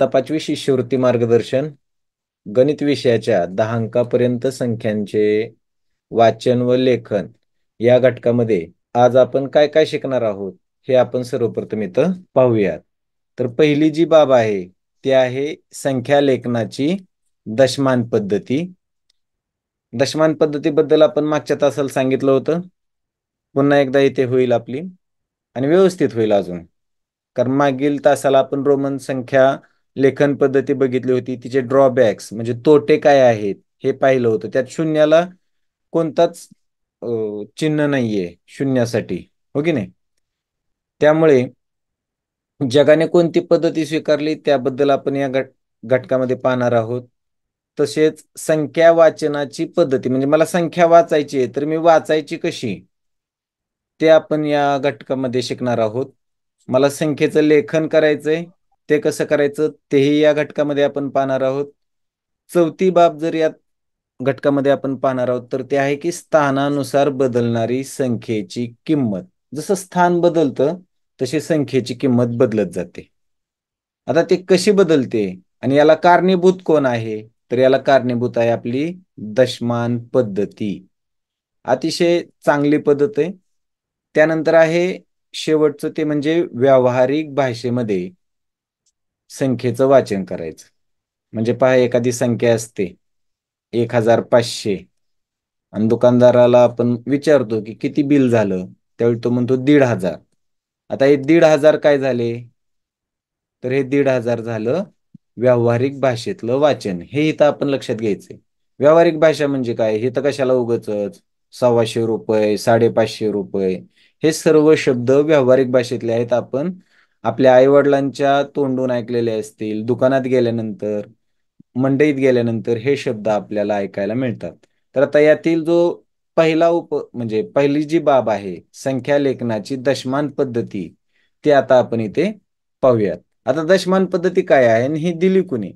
आता पाचवी शिष्यवृत्ती मार्गदर्शन गणित विषयाच्या दहा अंकापर्यंत संख्यांचे वाचन व लेखन या घटकामध्ये आज आपण काय काय शिकणार आहोत हे आपण सर्वप्रथम इथं पाहूयात तर पहिली जी बाब आहे ती आहे संख्या लेखनाची दशमान पद्धती दशमान पद्धतीबद्दल आपण मागच्या तासाला सांगितलं होतं पुन्हा एकदा इथे होईल आपली आणि व्यवस्थित होईल अजून कारण मागील तासाला आपण रोमन संख्या लेखन पद्धती बघितली होती तिचे ड्रॉबॅक्स म्हणजे तोटे काय आहेत हे पाहिलं होतं त्यात शून्याला कोणताच चिन्ह नाहीये शून्यासाठी हो की नाही त्यामुळे जगाने कोणती पद्धती स्वीकारली त्याबद्दल आपण या घट घटकामध्ये पाहणार आहोत तसेच संख्या वाचनाची पद्धती म्हणजे मला संख्या वाचायची आहे तर मी वाचायची कशी ते आपण या घटकामध्ये शिकणार आहोत मला संख्येचं लेखन करायचंय ते कसं करायचं तेही या घटकामध्ये आपण पाहणार आहोत चौथी बाब जर या घटकामध्ये आपण पाहणार आहोत तर ते आहे की स्थानानुसार बदलणारी संख्येची किंमत जसं स्थान बदलतं तशी संख्येची किंमत बदलत जाते आता ते कशी बदलते आणि याला कारणीभूत कोण आहे तर याला कारणीभूत आहे आपली दशमान पद्धती अतिशय चांगली पद्धत आहे त्यानंतर आहे शेवटचं ते म्हणजे व्यावहारिक भाषेमध्ये संख्येचं वाचन करायचं म्हणजे पहा एखादी संख्या असते एक हजार पाचशे आणि दुकानदाराला आपण विचारतो की किती बिल झालं त्यावेळी तो म्हणतो दीड हजार आता हे दीड हजार काय झाले तर हे दीड हजार झालं व्यावहारिक भाषेतलं वाचन हे इथं आपण लक्षात घ्यायचंय व्यावहारिक भाषा म्हणजे काय हे तर कशाला उगच सव्वाशे रुपये साडेपाचशे रुपये हे सर्व शब्द व्यावहारिक भाषेतले आहेत आपण आपल्या आईवडिलांच्या तोंडून ऐकलेले असतील दुकानात गेल्यानंतर मंडईत गेल्यानंतर हे शब्द आपल्याला ऐकायला मिळतात तर आता यातील जो पहिला उप म्हणजे पहिली जी बाब आहे संख्या लेखनाची दशमान पद्धती ती आता आपण इथे पाहूयात आता दशमान पद्धती काय आहे आणि ही दिली कुणी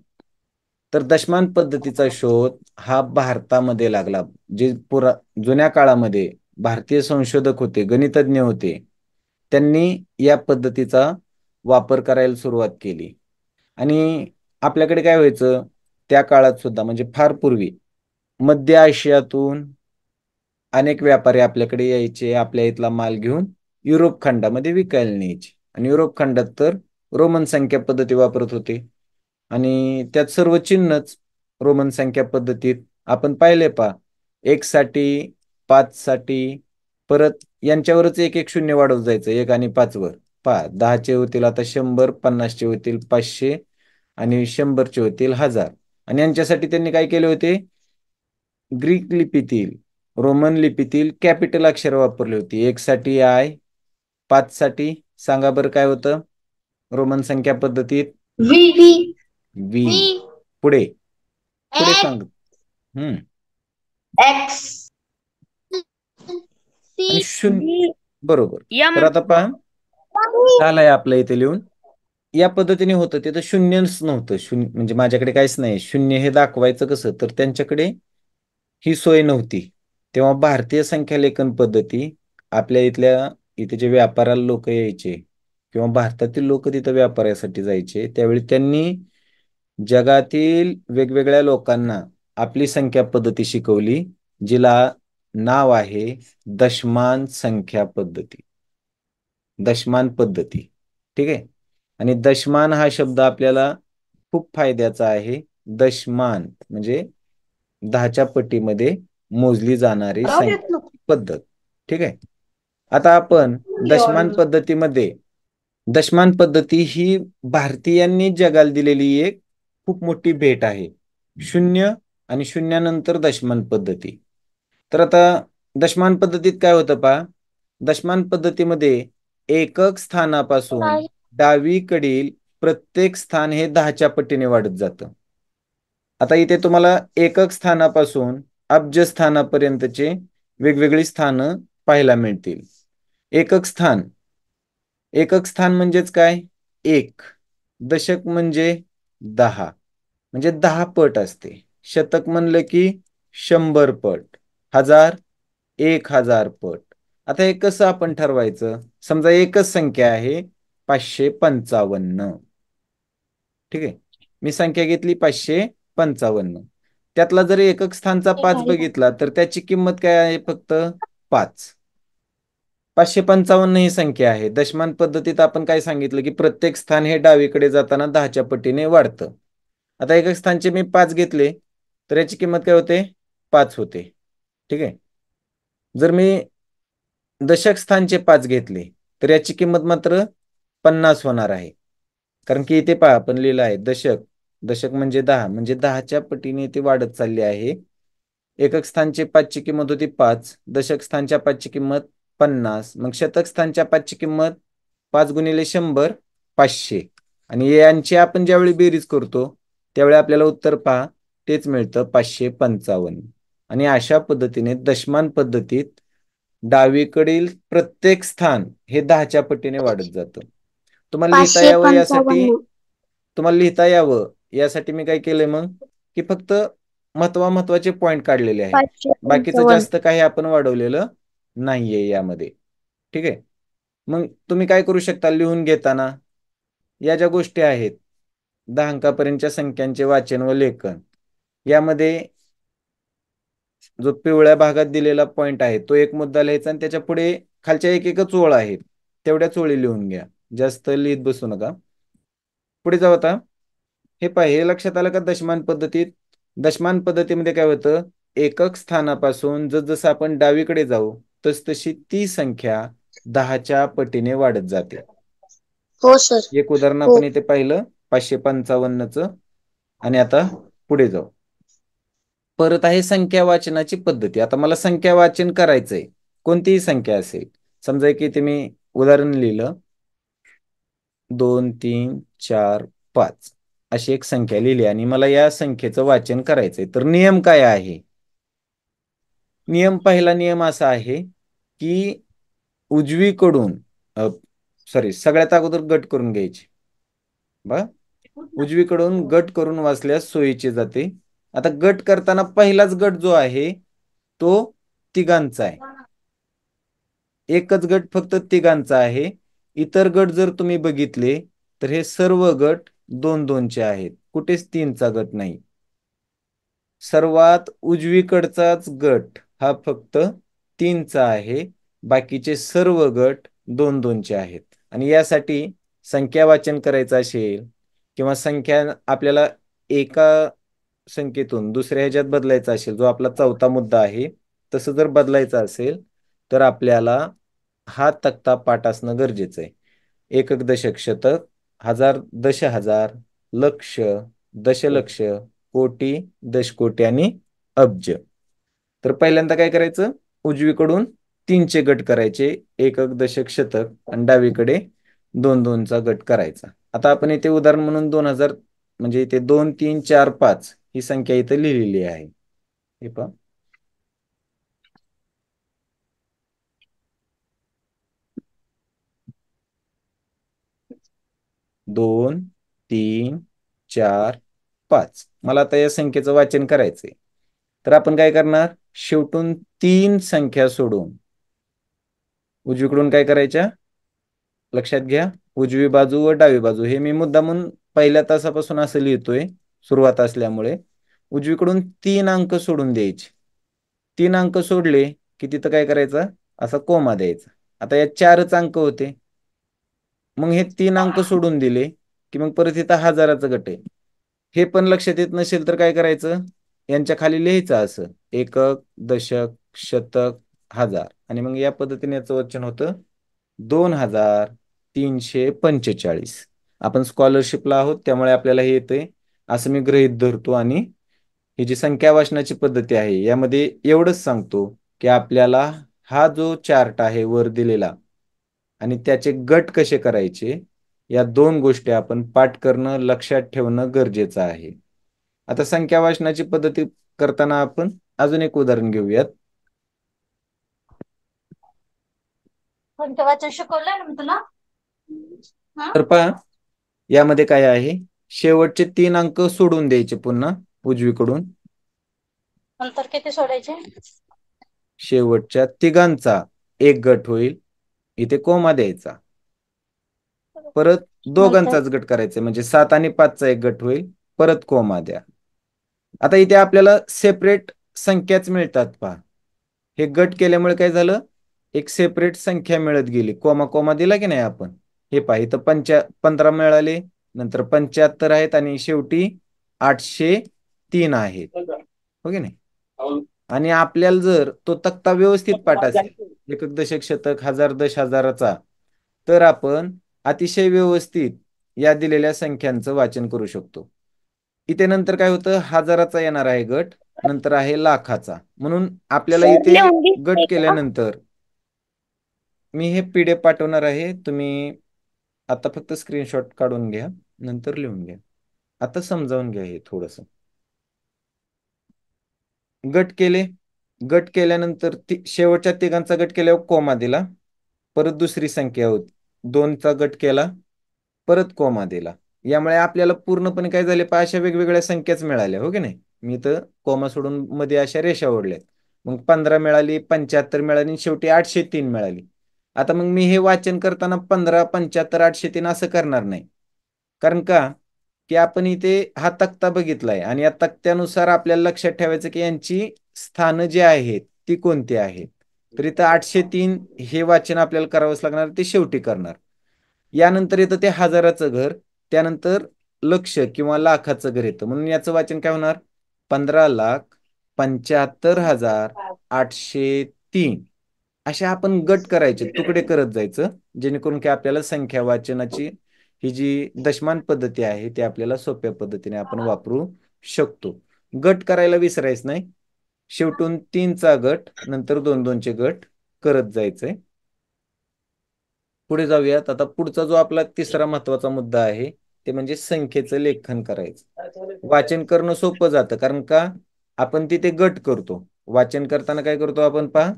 तर दशमान पद्धतीचा शोध हा भारतामध्ये लागला जे पुरा जुन्या काळामध्ये भारतीय संशोधक होते गणितज्ञ होते त्यांनी या पद्धतीचा वापर करायला सुरुवात केली आणि आपल्याकडे काय व्हायचं त्या काळात सुद्धा म्हणजे फार पूर्वी मध्य आशियातून अनेक व्यापारी आपल्याकडे यायचे आपल्या इथला माल घेऊन युरोप खंडामध्ये विकायला न्यायचे आणि युरोप खंडात तर रोमन संख्या पद्धती वापरत होते आणि त्यात सर्व चिन्हच रोमन संख्या पद्धतीत आपण पाहिले पा एक साठी पाच साठी परत यांच्यावरच एक एक शून्य वाढवत जायचं एक आणि पाचवर पा दहाचे होतील आता शंभर पन्नासचे होतील पाचशे आणि शंभरचे होतील हजार आणि यांच्यासाठी त्यांनी काय केले होते ग्रीक लिपीतील रोमन लिपीतील कॅपिटल अक्षर वापरले होती एक साठी आय पाच साठी सांगा बरं काय होतं रोमन संख्या पद्धतीत वी पुढे पुढे सांग हम्म बरोबर तर आता पहा झालंय आपल्या इथे लिहून या पद्धतीने होतं तिथं शून्यच नव्हतं शून्य म्हणजे माझ्याकडे काहीच नाही शून्य हे दाखवायचं कसं तर त्यांच्याकडे ही सोय नव्हती तेव्हा भारतीय संख्या लेखन पद्धती आपल्या इथल्या इथे जे व्यापाराला लोक यायचे किंवा भारतातील लोक तिथं व्यापारासाठी जायचे त्यावेळी त्यांनी जगातील वेगवेगळ्या लोकांना आपली संख्या पद्धती शिकवली जिला नाव आहे दशमान संख्या पद्धती दशमान पद्धती ठीक आहे आणि दशमान हा शब्द आपल्याला खूप फायद्याचा आहे दशमान म्हणजे दहाच्या पटीमध्ये मोजली जाणारी पद्धत ठीक आहे आता आपण हो, दशमान हो. पद्धतीमध्ये दशमान पद्धती ही भारतीयांनी जगाला दिलेली एक खूप मोठी भेट आहे शून्य आणि शून्यानंतर दशमान पद्धती तर आता दशमान पद्धतीत काय होतं पहा दशमान पद्धतीमध्ये एकक स्थानापासून डावीकडील प्रत्येक स्थान हे दहाच्या पटीने वाढत जातं आता इथे तुम्हाला एकक स्थानापासून अब्ज स्थानापर्यंतचे वेगवेगळी स्थान पाहायला मिळतील एकक स्थान एकक स्थान म्हणजेच काय एक दशक म्हणजे दहा म्हणजे दहा पट असते शतक म्हणलं की शंभर पट हजार एक हजार पट आता हे कसं आपण ठरवायचं समजा एकच संख्या आहे पाचशे पंचावन्न ठीक आहे मी संख्या घेतली पाचशे पंचावन्न त्यातला जर एकक स्थानचा पाच बघितला तर त्याची किंमत काय आहे फक्त पाच पाचशे पंचावन्न ही संख्या आहे दशमान पद्धतीत आपण काय सांगितलं की प्रत्येक स्थान हे डावीकडे जाताना दहाच्या पटीने वाढतं आता एकक स्थानचे मी पाच घेतले तर याची किंमत काय होते पाच होते ठीक आहे जर मी दशक स्थानचे पाच घेतले तर याची किंमत मात्र पन्नास होणार आहे कारण की इथे पहा आपण लिहिलं आहे दशक दशक म्हणजे दहा म्हणजे दहाच्या पटीने ते वाढत चालली आहे एकक स्थानचे पाचची किंमत होती पाच दशक स्थानच्या पाचची किंमत पन्नास मग शतक स्थानच्या पाचची किंमत पाच गुणिले शंभर पाचशे आणि यांची आपण ज्यावेळी बेरीज करतो त्यावेळी आपल्याला उत्तर पहा तेच मिळतं पाचशे पंचावन्न आणि अशा पद्धतीने दशमान पद्धतीत डावीकडील प्रत्येक स्थान हे दहाच्या पटीने वाढत जातं तुम्हाला लिहिता यावं यासाठी तुम्हाला लिहिता यावं यासाठी मी काय केलंय मग की फक्त महत्वा महत्वाचे पॉइंट काढलेले आहेत बाकीचं जास्त काही आपण वाढवलेलं नाहीये यामध्ये ठीक आहे मग तुम्ही काय करू शकता लिहून घेताना या ज्या गोष्टी आहेत दहा अंकापर्यंतच्या संख्यांचे वाचन व लेखन यामध्ये जो पिवळ्या भागात दिलेला पॉइंट आहे तो एक मुद्दा लिहायचा आणि त्याच्या पुढे खालच्या एक एकच चोळ आहे तेवढ्या चोळी लिहून घ्या जास्त लिहित बसू नका पुढे जाऊ आता हे पाहि हे लक्षात आलं का दशमान पद्धतीत दशमान पद्धतीमध्ये काय होतं एकक स्थानापासून जसं आपण डावीकडे जाऊ तस तशी ती संख्या दहाच्या पटीने वाढत जाते हो सर एक उदाहरण हो. आपण इथे पाहिलं पाचशे पंचावन्नच आणि आता पुढे जाऊ परत आहे संख्या वाचनाची पद्धती आता मला संख्या वाचन करायचंय कोणतीही संख्या असेल समजा की तुम्ही मी उदाहरण लिहिलं दोन तीन चार पाच अशी एक संख्या लिहिली आणि मला या संख्येचं वाचन करायचंय तर नियम काय आहे नियम पहिला नियम असा आहे की उजवीकडून सॉरी सगळ्यात अगोदर गट करून घ्यायचे बा उजवीकडून गट करून वाचल्यास सोयीचे जाते आता गट करताना पहिलाच गट जो आहे तो तिघांचा आहे एकच गट फक्त तिघांचा आहे इतर गट जर तुम्ही बघितले तर हे सर्व गट दोन दोनचे आहेत कुठेच तीनचा गट नाही सर्वात उजवीकडचाच गट हा फक्त तीनचा आहे बाकीचे सर्व गट दोन दोनचे आहेत आणि यासाठी संख्या वाचन करायचं असेल किंवा संख्या आपल्याला एका संख्येतून दुसऱ्या ह्याच्यात बदलायचा असेल जो आपला चौथा मुद्दा आहे तसं जर बदलायचं असेल तर आपल्याला हा तक्ता पाठ असणं गरजेचं आहे एकक दशक शतक हजार दश हजार लक्ष दशलक्ष कोटी दशकोटी आणि अब्ज तर पहिल्यांदा काय करायचं उजवीकडून तीनचे गट करायचे एकक दशक शतक आणि डावीकडे दोन दोनचा गट करायचा आता आपण इथे उदाहरण म्हणून दोन हजार म्हणजे इथे दोन तीन चार पाच ही संख्या इथं लिहिलेली आहे हे पहा दोन तीन चार पाच मला आता या संख्येचं वाचन करायचंय तर आपण काय करणार शेवटून तीन संख्या सोडून उजवीकडून काय करायच्या लक्षात घ्या उजवी बाजू व डावी बाजू हे मी मुद्दा म्हणून पहिल्या तासापासून असं लिहितोय सुरुवात असल्यामुळे उजवीकडून तीन अंक सोडून द्यायचे तीन अंक सोडले की तिथं काय करायचं असा कोमा द्यायचा आता या चारच अंक होते मग हे तीन अंक सोडून दिले की मग परत इथं हजाराचं गट आहे हे पण लक्षात येत नसेल तर काय करायचं यांच्या खाली लिहायचं असं एकक दशक शतक हजार आणि मग या पद्धतीने याचं वचन होतं दोन हजार तीनशे पंचेचाळीस आपण स्कॉलरशिपला आहोत त्यामुळे आपल्याला हे येते असं मी गृहित धरतो आणि ही जी संख्या वाचनाची पद्धती आहे यामध्ये एवढंच सांगतो की आपल्याला हा जो चार्ट आहे वर दिलेला आणि त्याचे गट कसे करायचे या दोन गोष्टी आपण पाठ करणं लक्षात ठेवणं गरजेचं आहे आता संख्या वाचनाची पद्धती करताना आपण अजून एक उदाहरण घेऊयात तर पहा यामध्ये काय आहे शेवटचे तीन अंक सोडून द्यायचे पुन्हा उजवीकडून नंतर किती सोडायचे शेवटच्या तिघांचा एक गट होईल इथे कोमा द्यायचा परत दोघांचाच गट करायचा म्हणजे सात आणि पाचचा एक गट होईल परत कोमा द्या आता इथे आपल्याला सेपरेट संख्याच मिळतात पहा हे गट केल्यामुळे काय झालं एक सेपरेट संख्या मिळत गेली कोमा कोमा दिला की नाही आपण हे पहा इथं पंच्या पंधरा मिळाले नंतर पंच्याहत्तर आहेत आणि शेवटी आठशे तीन आहेत हो, हो की नाही हो. आणि आपल्याला जर तो तक्ता व्यवस्थित पाठ असेल एकक दशक शतक हजार दश हजाराचा तर आपण अतिशय व्यवस्थित या दिलेल्या संख्यांचं वाचन करू शकतो इथे नंतर काय होतं हजाराचा येणार आहे गट नंतर आहे लाखाचा म्हणून आपल्याला इथे गट केल्यानंतर मी हे पीडीएफ पाठवणार आहे तुम्ही आता फक्त स्क्रीनशॉट काढून घ्या नंतर लिहून घ्या आता समजावून घ्या हे हा गट केले गट केल्यानंतर ती शेवटच्या तिघांचा गट केल्यावर कोमा दिला परत दुसरी संख्या होती दोनचा गट केला परत कोमा दिला यामुळे आपल्याला पूर्णपणे काय झाले पण अशा वेगवेगळ्या संख्याच मिळाल्या हो की नाही मी तर कोमा सोडून मध्ये अशा रेषा ओढल्यात मग पंधरा मिळाली पंच्याहत्तर मिळाली आणि शेवटी आठशे तीन मिळाली आता मग मी हे वाचन करताना पंधरा पंच्याहत्तर आठशे तीन असं करणार नाही कारण का की आपण इथे हा तक्ता बघितलाय आणि या तक्त्यानुसार आपल्याला लक्षात ठेवायचं की यांची स्थानं जी आहेत ती कोणती आहेत तर इथं आठशे तीन हे वाचन आपल्याला करावंच लागणार ते शेवटी करणार यानंतर येतं ते हजाराचं घर त्यानंतर लक्ष किंवा लाखाचं घर येतं म्हणून याचं वाचन काय होणार पंधरा लाख पंच्याहत्तर हजार आठशे तीन असे आपण गट करायचे तुकडे करत जायचं जेणेकरून की आपल्याला संख्या वाचनाची ही जी दशमान पद्धती आहे ती आपल्याला सोप्या पद्धतीने आपण वापरू शकतो गट करायला विसरायचं नाही शेवटून तीनचा गट नंतर दोन दोनचे गट करत जायचंय पुढे जाऊयात आता पुढचा जो आपला तिसरा महत्वाचा मुद्दा आहे ते म्हणजे संख्येचं लेखन करायचं वाचन करणं सोपं जातं कारण का आपण तिथे गट करतो वाचन करताना काय करतो आपण पहा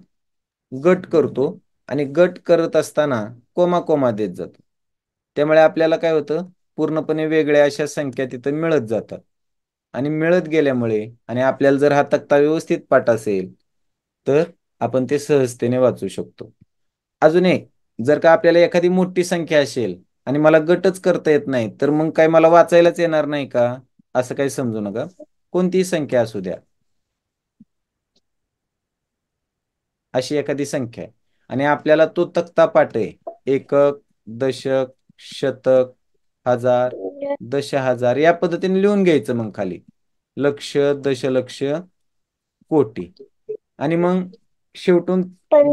गट करतो आणि गट करत असताना कोमा कोमा देत जातो त्यामुळे आपल्याला काय होतं पूर्णपणे वेगळ्या अशा संख्या तिथं मिळत जातात आणि मिळत गेल्यामुळे आणि आपल्याला जर हा तक्ता व्यवस्थित पाठ असेल तर आपण ते सहजतेने वाचू शकतो अजून एक जर का आपल्याला एखादी मोठी संख्या असेल आणि मला गटच करता येत नाही तर मग काय मला वाचायलाच येणार नाही का असं काही समजू नका कोणतीही संख्या असू द्या अशी एखादी संख्या आहे आणि आपल्याला तो तक्ता पाठ आहे एकक दशक शतक हजार दश हजार या पद्धतीने लिहून घ्यायचं मग खाली लक्ष दशलक्ष कोटी आणि मग शेवटून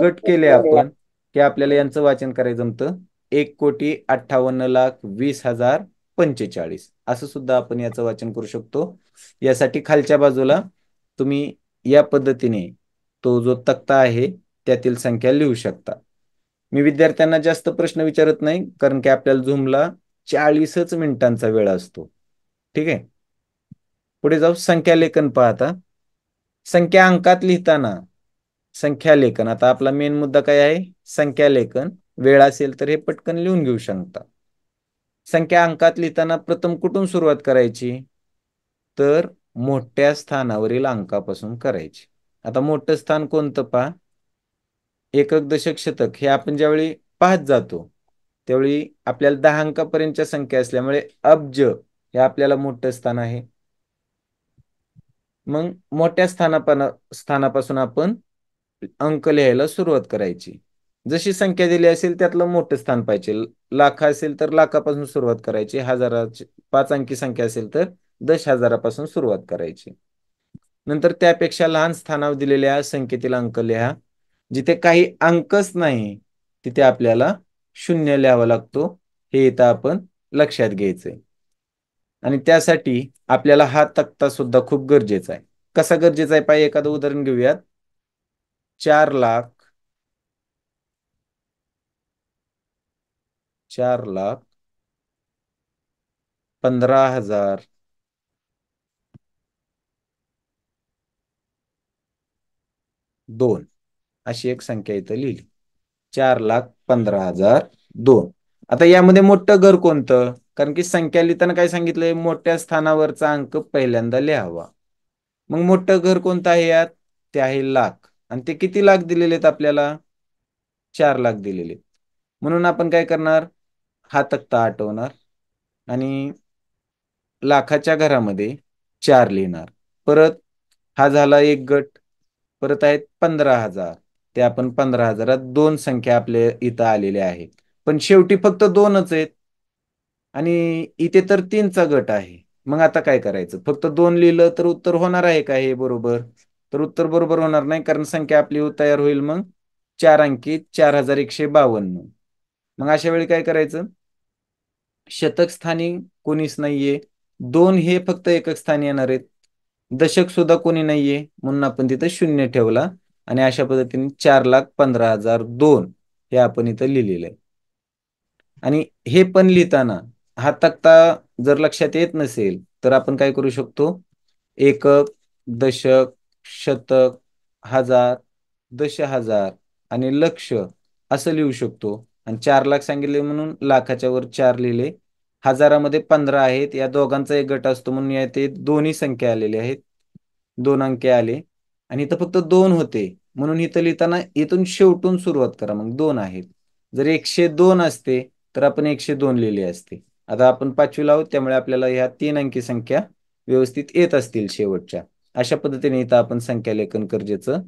गट केले आपण की आपल्याला यांचं वाचन करायचं जमतं एक कोटी अठ्ठावन्न लाख वीस हजार पंचेचाळीस असं सुद्धा आपण याचं वाचन करू शकतो यासाठी खालच्या बाजूला तुम्ही या पद्धतीने तो जो तक्ता आहे त्यातील संख्या लिहू शकता मी विद्यार्थ्यांना जास्त प्रश्न विचारत नाही कारण की आपल्याला झूमला चाळीसच मिनिटांचा वेळ असतो ठीक आहे पुढे जाऊ संख्यालेखन पाहता संख्या अंकात लिहिताना संख्यालेखन आता आपला मेन मुद्दा काय आहे संख्यालेखन वेळ असेल तर हे पटकन लिहून घेऊ शकता संख्या अंकात लिहिताना प्रथम कुठून सुरुवात करायची तर मोठ्या स्थानावरील अंकापासून करायची आता मोठं स्थान कोणतं पहा एकक दशक शतक हे आपण ज्यावेळी पाहत जातो त्यावेळी आपल्याला दहा अंकापर्यंतच्या संख्या असल्यामुळे अब्ज हे आपल्याला मोठं स्थान आहे मग मोठ्या स्थानापना स्थानापासून आपण अंक लिहायला सुरुवात करायची जशी संख्या दिली असेल त्यातलं मोठं स्थान पाहिजे लाख असेल तर लाखापासून सुरुवात करायची हजाराची पाच अंकी संख्या असेल तर दश हजारापासून सुरुवात करायची नंतर त्यापेक्षा लहान स्थानावर दिलेल्या संख्येतील अंक लिहा जिथे काही अंकच नाही तिथे आपल्याला शून्य लिहावा लागतो हे इथं आपण लक्षात घ्यायचंय आणि त्यासाठी आपल्याला हा तक्ता सुद्धा खूप गरजेचा आहे कसा गरजेचा आहे पाहिजे एखादं उदाहरण घेऊयात चार लाख चार लाख पंधरा हजार दोन अशी एक संख्या इथं लिहिली चार लाख पंधरा हजार दोन आता यामध्ये मोठं घर कोणतं कारण की संख्या लिहिताना काय सांगितलंय मोठ्या स्थानावरचा अंक पहिल्यांदा लिहावा मग मोठं घर कोणतं आहे यात ते आहे लाख आणि ते किती लाख दिलेले आहेत आपल्याला चार लाख दिलेले म्हणून आपण काय करणार हा तक्ता आठवणार आणि लाखाच्या घरामध्ये चार लिहिणार परत हा झाला एक गट परत आहेत पंधरा हजार ते आपण पंधरा हजारात दोन संख्या आपल्या इथं आलेल्या आहेत पण शेवटी फक्त दोनच आहेत आणि इथे तर तीनचा गट आहे मग आता काय करायचं फक्त दोन लिहिलं तर उत्तर होणार आहे का हे बरोबर तर उत्तर बरोबर होणार नाही कारण संख्या आपली तयार होईल मग चार अंकी चार हजार एकशे बावन्न मग अशा वेळी काय करायचं शतक स्थानी कोणीच नाहीये दोन हे फक्त एकक स्थानी येणार आहेत दशक सुद्धा कोणी नाहीये म्हणून आपण तिथं शून्य ठेवला आणि अशा पद्धतीने चार लाख पंधरा हजार दोन हे आपण इथं लिहिलेलं आहे आणि हे पण लिहिताना हा तक्ता जर लक्षात येत नसेल तर आपण काय करू शकतो एकक दशक शतक हजार दश हजार आणि लक्ष असं लिहू शकतो आणि चार लाख सांगितले म्हणून लाखाच्या वर चार लिहिले हजारामध्ये पंधरा आहेत या दोघांचा एक गट असतो म्हणून या ते दोन्ही संख्या आलेल्या आहेत दोन अंके आले आणि इथं फक्त दोन होते म्हणून इथं लिहिताना इथून शेवटून सुरुवात करा मग दोन आहेत जर एकशे दोन असते तर आपण एकशे दोन लिहिले असते आता आपण पाचवी लावू त्यामुळे आपल्याला ह्या तीन अंकी संख्या व्यवस्थित येत असतील शेवटच्या अशा पद्धतीने इथं आपण संख्या लेखन गरजेचं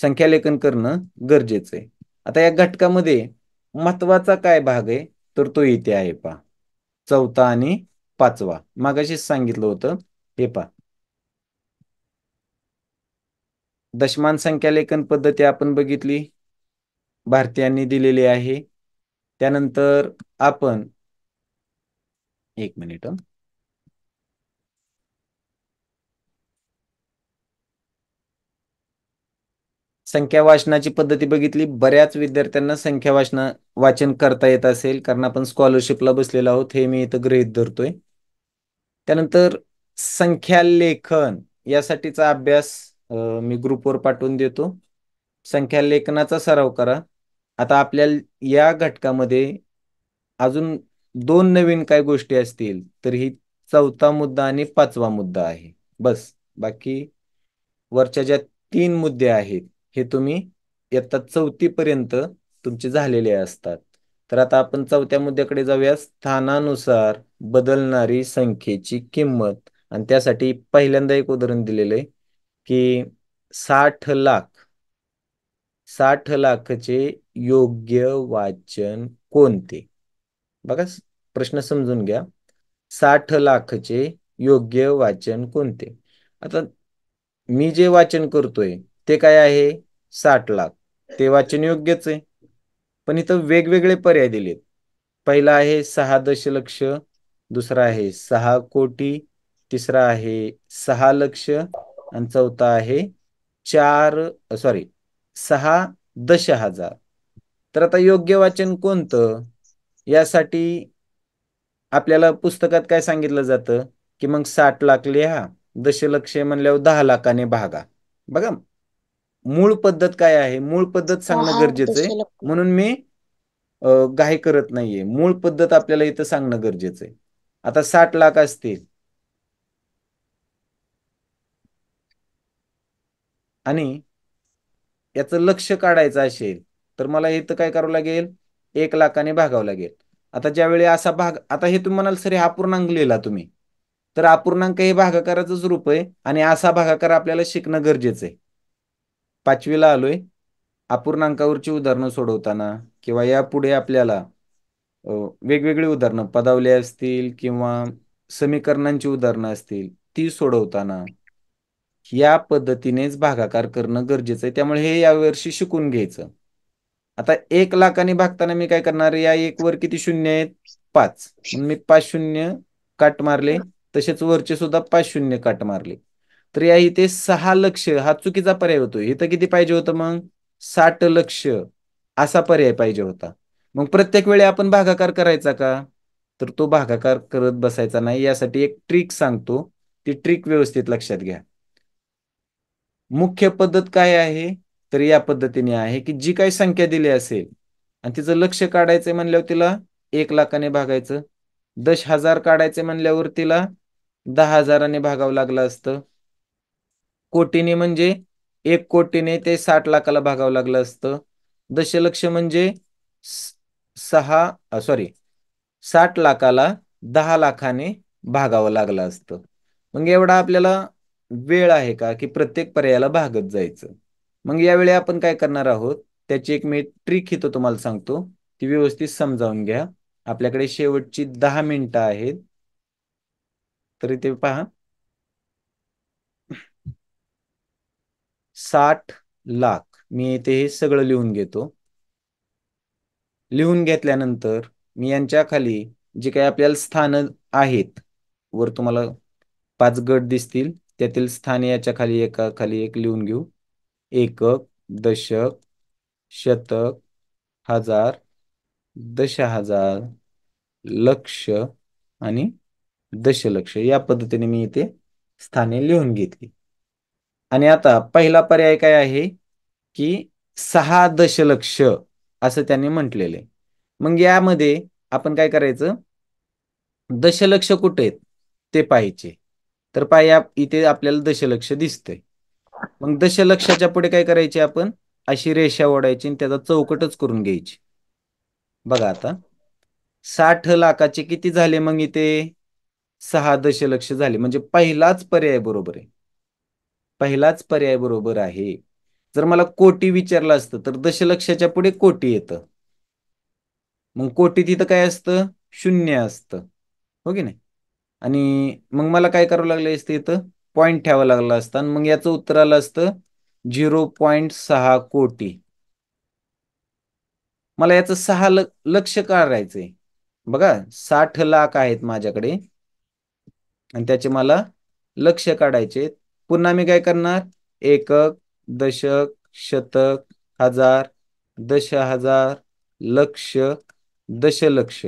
संख्या लेखन करणं गरजेचं आहे आता या घटकामध्ये महत्वाचा काय भाग आहे तर तो इथे आहे पा चौथा आणि पाचवा मागाशीच सांगितलं होतं हे पा दशमान संख्या लेखन पद्धती आपण बघितली भारतीयांनी दिलेली आहे त्यानंतर आपण एक मिनिट संख्या वाचनाची पद्धती बघितली बऱ्याच विद्यार्थ्यांना संख्या वाचन वाचन करता येत असेल कारण आपण स्कॉलरशिपला बसलेलो आहोत हे मी इथं गृहित धरतोय त्यानंतर संख्या लेखन यासाठीचा अभ्यास मी ग्रुपवर पाठवून देतो संख्या लेखनाचा सराव करा आता आपल्या या घटकामध्ये अजून दोन नवीन काय गोष्टी असतील तर ही चौथा मुद्दा आणि पाचवा मुद्दा आहे बस बाकी वरच्या ज्या तीन मुद्दे आहेत हे तुम्ही इयत्ता चौथीपर्यंत पर्यंत तुमचे झालेले असतात तर आता आपण चौथ्या मुद्द्याकडे जाऊया स्थानानुसार बदलणारी संख्येची किंमत आणि त्यासाठी पहिल्यांदा एक उदाहरण दिलेलं आहे की साठ लाख साठ लाखचे योग्य वाचन कोणते बघा प्रश्न समजून घ्या साठ लाखचे योग्य वाचन कोणते आता मी जे वाचन करतोय ते काय आहे साठ लाख ते वाचन योग्यच आहे पण इथं वेगवेगळे पर्याय दिलेत पहिला आहे सहा दशलक्ष दुसरा आहे सहा कोटी तिसरा आहे सहा लक्ष आणि चौथा आहे चार सॉरी सहा दश हजार तर आता योग्य वाचन कोणतं यासाठी आपल्याला पुस्तकात काय सांगितलं जातं की मग साठ लाख लिहा दशलक्ष म्हणल्यावर दहा लाखाने भागा बघा मूळ पद्धत काय आहे मूळ पद्धत सांगणं गरजेचं आहे म्हणून मी घाई करत नाहीये मूळ पद्धत आपल्याला इथं सांगणं गरजेचं आहे आता साठ लाख असतील आणि याचं लक्ष काढायचं असेल तर मला इथं काय करावं लागेल एक लाखाने भागावं लागेल आता ज्यावेळी असा भाग आता हे तुम्ही म्हणाल सर हे अपूर्णांक लिहिला तुम्ही तर अपूर्णांक हे भागाकाराच रूप आहे आणि असा भागाकार आपल्याला शिकणं गरजेचं आहे पाचवीला आलोय अपूर्णांकावरची उदाहरणं सोडवताना किंवा यापुढे आपल्याला वेगवेगळी उदाहरणं पदावली असतील किंवा समीकरणांची उदाहरणं असतील ती सोडवताना या पद्धतीनेच भागाकार करणं गरजेचं आहे त्यामुळे हे या वर्षी शिकून घ्यायचं आता एक लाखाने भागताना मी काय करणार या एक वर किती शून्य आहेत पाच मी पाच शून्य काट मारले तसेच वरचे सुद्धा पाच शून्य काट मारले तर या इथे सहा लक्ष हा चुकीचा पर्याय होतो इथं किती पाहिजे होतं मग साठ लक्ष असा पर्याय पाहिजे होता मग प्रत्येक वेळी आपण भागाकार करायचा का तर तो भागाकार करत बसायचा नाही यासाठी एक ट्रिक सांगतो ती ट्रिक व्यवस्थित लक्षात घ्या मुख्य पद्धत काय आहे तर या पद्धतीने आहे की जी काही संख्या दिली असेल आणि तिचं लक्ष काढायचं म्हणल्यावर तिला एक लाखाने भागायचं दश हजार काढायचं म्हणल्यावर तिला दहा हजाराने भागावं लागलं असतं कोटीने म्हणजे एक कोटीने ते साठ लाखाला भागावं लागलं असतं दशलक्ष म्हणजे सहा सॉरी साठ लाखाला दहा लाखाने भागावं लागलं असतं मग एवढा आपल्याला वेळ आहे का की प्रत्येक पर्यायाला भागत जायचं मग यावेळी आपण काय करणार आहोत त्याची एक मी ट्रिक इथं तुम्हाला सांगतो ती व्यवस्थित समजावून घ्या आपल्याकडे शेवटची दहा मिनिटं आहेत तरी ते पहा साठ लाख मी इथे हे सगळं लिहून घेतो लिहून घेतल्यानंतर मी यांच्या खाली जे काही आपल्याला स्थान आहेत वर तुम्हाला पाच गट दिसतील त्यातील स्थाने याच्या खाली एका खाली एक लिहून घेऊ एकक दशक शतक हजार दश हजार लक्ष आणि दशलक्ष या पद्धतीने मी इथे स्थाने लिहून घेतली आणि आता पहिला पर्याय काय आहे की सहा दशलक्ष असं त्यांनी म्हटलेलं आहे मग यामध्ये आपण काय करायचं दशलक्ष कुठे आहेत ते पाहिजे तर पाया इथे आपल्याला दशलक्ष दिसतंय मग दशलक्षाच्या पुढे काय करायचे आपण अशी रेषा ओढायची आणि त्याचा चौकटच करून घ्यायची बघा आता साठ लाखाचे किती झाले मग इथे सहा दशलक्ष झाले म्हणजे पहिलाच पर्याय बरोबर आहे पहिलाच पर्याय बरोबर आहे जर मला कोटी विचारला असतं तर दशलक्षाच्या पुढे कोटी येत मग कोटी तिथं काय असतं शून्य असतं हो की नाही आणि मग मला काय करावं लागलं असतं इथं पॉईंट ठेवा लागला असता आणि मग याचं उत्तर आलं असतं झिरो पॉईंट सहा कोटी मला याचं सहा लक्ष काढायचंय बघा साठ लाख आहेत माझ्याकडे आणि त्याचे मला लक्ष काढायचे पुन्हा मी काय करणार एकक दशक शतक हजार दश हजार लक्ष दशलक्ष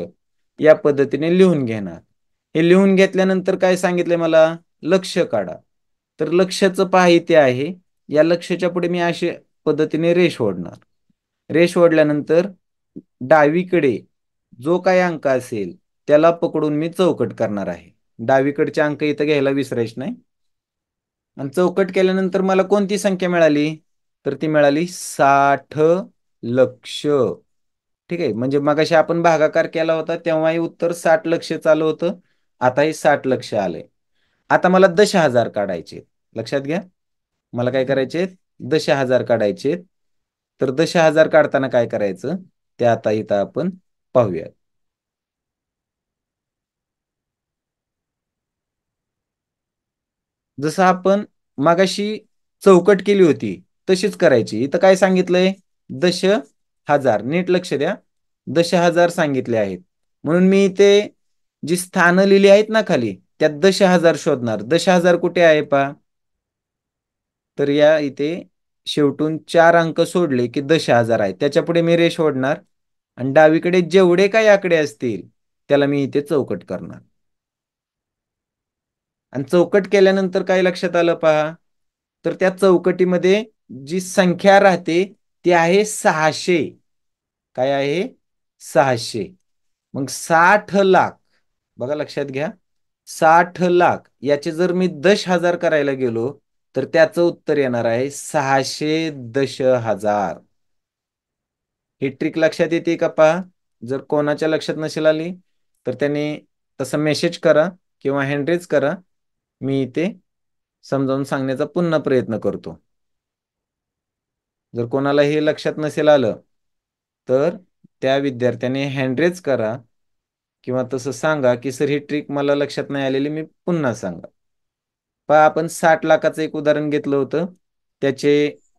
या पद्धतीने लिहून घेणार हे लिहून घेतल्यानंतर काय सांगितलंय मला लक्ष काढा तर लक्षाचं पाहित्य आहे या लक्षाच्या पुढे मी अशा पद्धतीने रेश ओढणार रेश ओढल्यानंतर डावीकडे जो काय अंक असेल त्याला पकडून मी चौकट करणार आहे डावीकडचे अंक इथं घ्यायला विसरायच नाही आणि चौकट केल्यानंतर मला कोणती संख्या मिळाली तर ती मिळाली साठ लक्ष ठीक आहे म्हणजे मगाशी आपण भागाकार केला होता तेव्हाही उत्तर साठ लक्ष चालू होतं आता हे साठ लक्ष आले आता मला दश हजार काढायचे लक्षात घ्या मला काय करायचे दश हजार काढायचे तर दश हजार काढताना काय करायचं ते आता इथं आपण पाहूयात जसं आपण मागाशी चौकट केली होती तशीच करायची इथं काय सांगितलंय दश हजार नीट लक्ष द्या दश हजार सांगितले आहेत म्हणून मी इथे जी स्थानं लिहिली आहेत ना खाली त्यात दश हजार शोधणार दश हजार कुठे आहे पा तर या इथे शेवटून चार अंक सोडले की दश हजार आहे त्याच्या पुढे मी रेश ओढणार आणि डावीकडे जेवढे काही आकडे असतील त्याला मी इथे चौकट करणार आणि चौकट केल्यानंतर काय लक्षात आलं पहा तर त्या चौकटीमध्ये जी संख्या राहते ती आहे सहाशे काय आहे सहाशे मग साठ लाख बघा लक्षात घ्या साठ लाख याचे जर मी दश हजार करायला गेलो तर त्याचं उत्तर येणार आहे सहाशे दश हजार ही ट्रिक लक्षात येते का पहा जर कोणाच्या लक्षात नसेल आली तर त्यांनी तसं मेसेज करा किंवा हँडरेज करा मी इथे समजावून सांगण्याचा पुन्हा प्रयत्न करतो जर कोणाला हे लक्षात नसेल आलं तर त्या विद्यार्थ्याने हँडरेज करा किंवा तसं सांगा की सर ही ट्रिक मला लक्षात नाही आलेली मी पुन्हा सांगा पहा आपण साठ लाखाचं एक उदाहरण घेतलं होतं त्याचे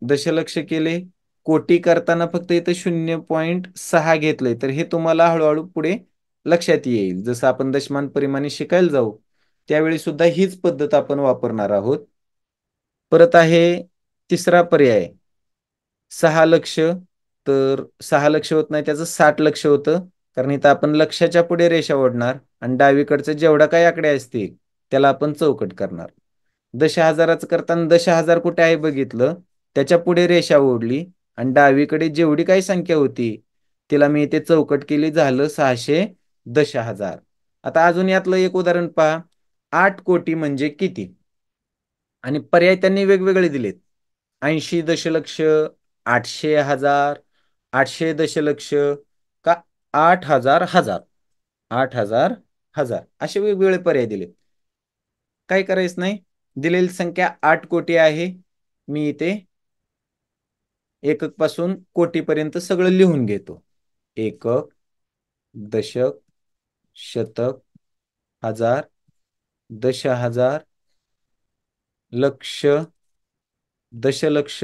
दशलक्ष केले कोटी करताना फक्त इथं शून्य पॉईंट सहा घेतले तर हे तुम्हाला हळूहळू पुढे लक्षात येईल जसं आपण दशमान परिमाणे शिकायला जाऊ त्यावेळी सुद्धा हीच पद्धत आपण वापरणार आहोत परत आहे तिसरा पर्याय सहा लक्ष तर सहा लक्ष होत नाही त्याचं साठ लक्ष होतं कारण इथं आपण लक्षाच्या पुढे रेषा ओढणार आणि डावीकडचं जेवढा काही आकडे असतील त्याला आपण चौकट करणार दश हजाराचं करताना दश हजार कुठे आहे बघितलं त्याच्या पुढे रेषा ओढली आणि डावीकडे जेवढी काही संख्या होती तिला मी इथे चौकट केली झालं सहाशे दश हजार आता अजून यातलं एक उदाहरण पहा आठ कोटी म्हणजे किती आणि पर्याय त्यांनी वेगवेगळे दिलेत ऐंशी दशलक्ष आठशे हजार आठशे दशलक्ष आठ हजार हजार आठ हजार हजार असे वेगवेगळे पर्याय दिले काय करायचं नाही दिलेली संख्या आठ कोटी आहे मी इथे एकक पासून कोटीपर्यंत सगळं लिहून घेतो एकक दशक शतक हजार दश हजार लक्ष दशलक्ष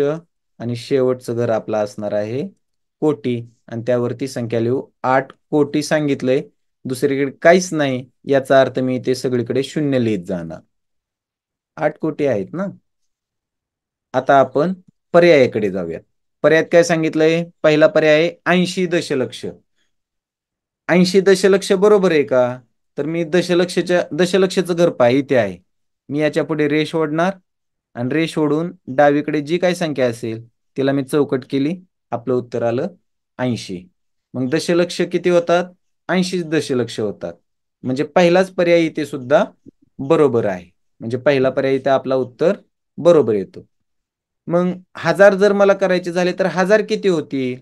आणि शेवटचं घर आपलं असणार आहे कोटी आणि त्यावरती संख्या लिहू आठ कोटी सांगितलंय दुसरीकडे काहीच नाही याचा अर्थ मी ते सगळीकडे शून्य लिहित जाणार आठ कोटी आहेत ना आता आपण पर्यायाकडे जाऊयात पर्यायात काय सांगितलंय पहिला पर्याय आहे ऐंशी दशलक्ष ऐंशी दशलक्ष बरोबर आहे का तर मी दशलक्षच्या दशलक्षच घर पाय इथे आहे मी याच्या पुढे रेष ओढणार आणि रेष ओढून डावीकडे जी काय संख्या असेल तिला मी चौकट केली आपलं उत्तर आलं ऐंशी मग दशलक्ष किती होतात ऐंशी दशलक्ष होतात म्हणजे पहिलाच पर्याय इथे सुद्धा बरोबर आहे म्हणजे पहिला पर्याय इथे आपला उत्तर बरोबर येतो मग हजार जर मला करायचे झाले तर हजार किती होती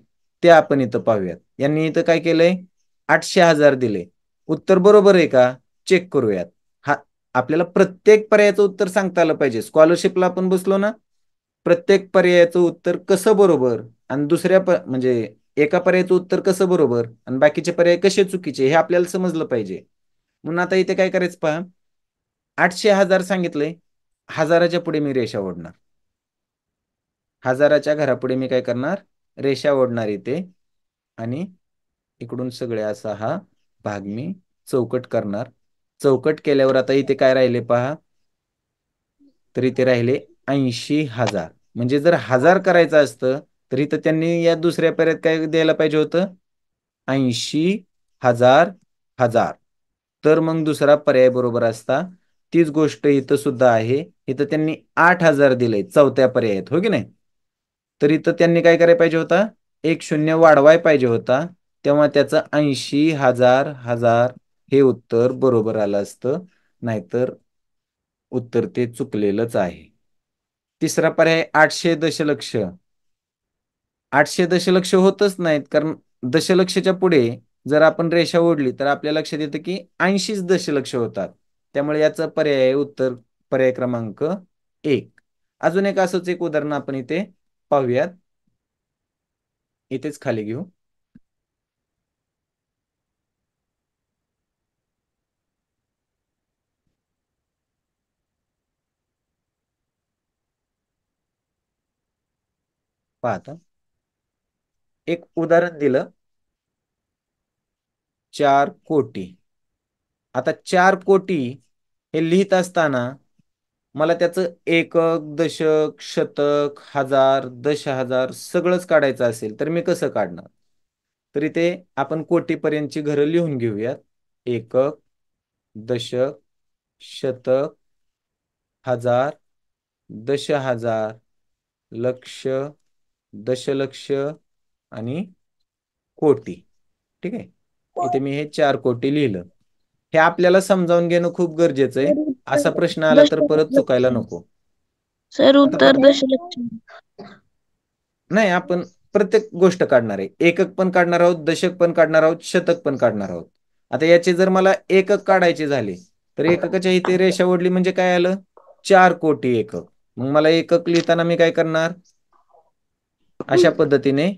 ते आपण इथं पाहूयात यांनी इथं काय केलंय आठशे हजार दिले उत्तर बरोबर आहे का चेक करूयात हा आपल्याला प्रत्येक पर्यायाचं उत्तर सांगता आलं पाहिजे स्कॉलरशिपला आपण बसलो ना प्रत्येक पर्यायाचं उत्तर कसं बरोबर आणि दुसऱ्या म्हणजे एका पर्यायाचं उत्तर कसं बरोबर आणि बाकीचे पर्याय कसे चुकीचे हे आपल्याला समजलं पाहिजे म्हणून आता इथे काय करायचं पहा आठशे हजार सांगितले हजाराच्या पुढे मी रेषा ओढणार हजाराच्या घरापुढे मी काय करणार रेषा ओढणार इथे आणि इकडून सगळे असा हा भाग मी चौकट करणार चौकट केल्यावर आता इथे काय राहिले पहा तर इथे राहिले ऐंशी हजार म्हणजे जर हजार करायचं असतं तर इथं त्यांनी या दुसऱ्या पर्याय काय द्यायला पाहिजे होतं ऐंशी हजार हजार तर मग दुसरा पर्याय बरोबर असता तीच गोष्ट इथं सुद्धा आहे इथं त्यांनी आठ हजार दिले चौथ्या पर्यायात हो की नाही तर इथं त्यांनी काय करायला पाहिजे होता एक शून्य वाढवाय पाहिजे होता तेव्हा त्याचं ऐंशी हजार हजार हे उत्तर बरोबर आलं असतं नाहीतर उत्तर ते चुकलेलंच आहे तिसरा पर्याय आठशे दशलक्ष आठशे दशलक्ष होतच नाहीत कारण दशलक्षच्या पुढे जर आपण रेषा ओढली तर आपल्या लक्षात येतं की ऐंशीच दशलक्ष होतात त्यामुळे याचा पर्याय उत्तर पर्याय क्रमांक एक अजून एक असंच एक उदाहरण आपण इथे पाहूयात इथेच खाली घेऊ पाहता एक उदाहरण दिलं चार कोटी आता चार कोटी हे लिहित असताना मला त्याचं एकक दशक शतक हजार दश हजार सगळंच काढायचं असेल तर मी कसं काढणार तर इथे आपण कोटीपर्यंतची घरं लिहून घेऊयात एकक दशक शतक हजार दश हजार लक्ष दशलक्ष आणि कोटी ठीक आहे इथे मी हे चार कोटी लिहिलं हे आपल्याला समजावून घेणं खूप गरजेचं आहे असा प्रश्न आला तर परत चुकायला नको सर उत्तर नाही आपण प्रत्येक गोष्ट काढणार आहे एकक पण काढणार आहोत दशक पण काढणार आहोत शतक पण काढणार आहोत आता याचे जर मला एकक काढायचे झाले तर एककाच्या इथे रेषा ओढली म्हणजे काय आलं चार कोटी एकक मग मला एकक लिहिताना मी काय करणार अशा पद्धतीने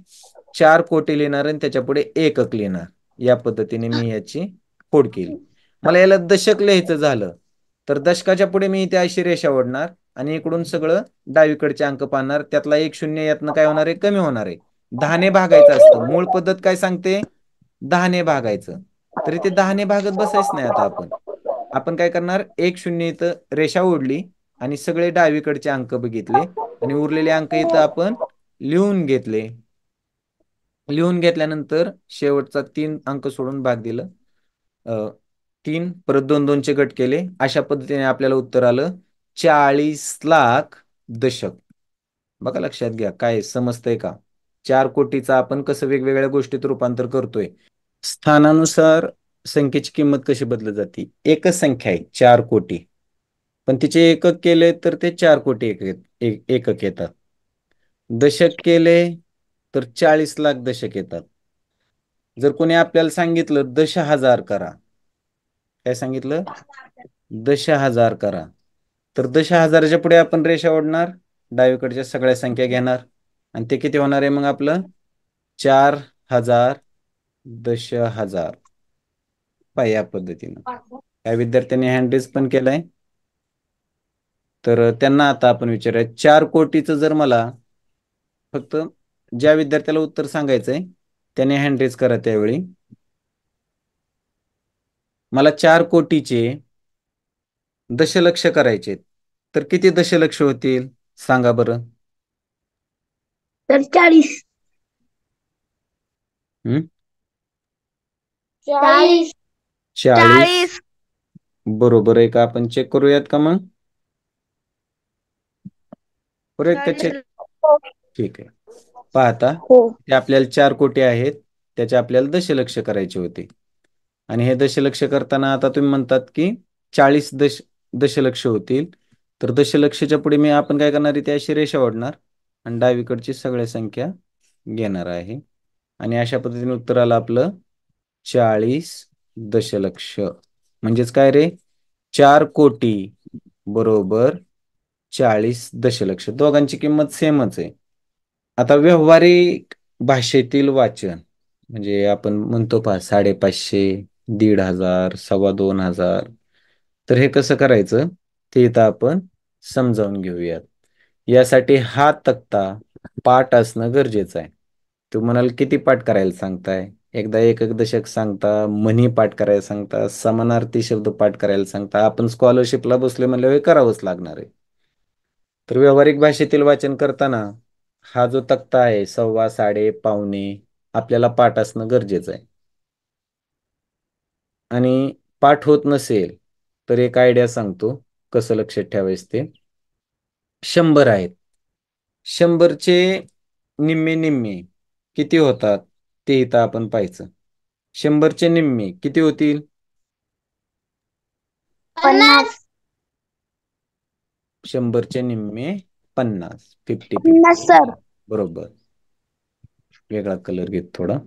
चार कोटी लिहिणार आणि त्याच्या पुढे एकक लिहिणार या पद्धतीने मी याची फोड केली मला याला दशक लिहायचं झालं तर दशकाच्या पुढे मी इथे अशी रेषा ओढणार आणि इकडून सगळं डावीकडचे अंक पाहणार त्यातला एक शून्य यातनं काय होणार आहे कमी होणार आहे दहाने भागायचं असतं मूळ पद्धत काय सांगते दहाने भागायचं तरी ते दहाने भागत बसायच नाही आता आपण आपण काय करणार एक शून्य इथं रेषा ओढली आणि सगळे डावीकडचे अंक बघितले आणि उरलेले अंक इथं आपण लिहून घेतले लिहून घेतल्यानंतर शेवटचा तीन अंक सोडून भाग दिलं तीन परत दोन दोनचे गट केले अशा पद्धतीने आपल्याला उत्तर आलं चाळीस लाख दशक बघा लक्षात घ्या काय समजतंय का चार कोटीचा आपण कसं वेगवेगळ्या गोष्टीत रूपांतर करतोय स्थानानुसार संख्येची किंमत कशी बदलत जाते एकच संख्या आहे चार कोटी पण तिचे एकक केले तर ते चार कोटी एकक येतात दशक केले तर चाळीस लाख दशक येतात जर कोणी आपल्याला सांगितलं दश हजार करा काय सांगितलं दश हजार करा तर दश हजाराच्या पुढे आपण रेषा ओढणार डावीकडच्या सगळ्या संख्या घेणार आणि ते किती होणार आहे मग आपलं चार हजार दश हजार पाय या पद्धतीनं काय विद्यार्थ्यांनी हँडरेज पण केलाय तर त्यांना आता आपण विचारूया चार कोटीचं जर मला फक्त ज्या विद्यार्थ्याला उत्तर सांगायचंय त्याने हँड रेज करा त्यावेळी मला चार कोटीचे दशलक्ष करायचे तर किती दशलक्ष होतील सांगा बरं चाळीस चाळीस बरोबर आहे का आपण चेक करूयात का मग चेक ठीक आहे पाहता हो. ते आपल्याला चार कोटी आहेत त्याचे आपल्याला दशलक्ष करायचे होते आणि हे दशलक्ष करताना आता तुम्ही म्हणतात की चाळीस दश दशलक्ष होतील तर दशलक्षच्या पुढे मी आपण काय करणार आहे अशी रेषा ओढणार आणि डावीकडची सगळ्या संख्या घेणार आहे आणि अशा पद्धतीने उत्तर आलं आपलं चाळीस दशलक्ष म्हणजेच काय रे चार कोटी बरोबर चाळीस दशलक्ष दोघांची किंमत सेमच आहे आता व्यवहारिक भाषेतील वाचन म्हणजे आपण म्हणतो पा साडेपाचशे दीड हजार सव्वा दोन हजार तर हे कसं करायचं ते तर आपण समजावून घेऊयात यासाठी हा तक्ता पाठ असणं गरजेचं आहे तू म्हणाल किती पाठ करायला सांगताय एकदा एकक दशक सांगता म्हणी पाठ करायला सांगता समानार्थी शब्द पाठ करायला सांगता आपण स्कॉलरशिपला बसले म्हणल्यावर हे करावंच लागणार आहे तर व्यावहारिक भाषेतील वाचन करताना हा जो तक्ता आहे सव्वा साडे पावणे आपल्याला पाठ असणं गरजेचं आहे आणि पाठ होत नसेल तर एक आयडिया सांगतो कसं लक्षात ठेवायचं ते शंभर आहेत शंभरचे निम्मे निम्मे किती होतात ते इथं आपण पाहायचं शंभरचे निम्मे किती होतील शंभरचे निम्मे पन्नास फिफ्टी पन्नास सर बरोबर वेगळा कलर घेत थोडा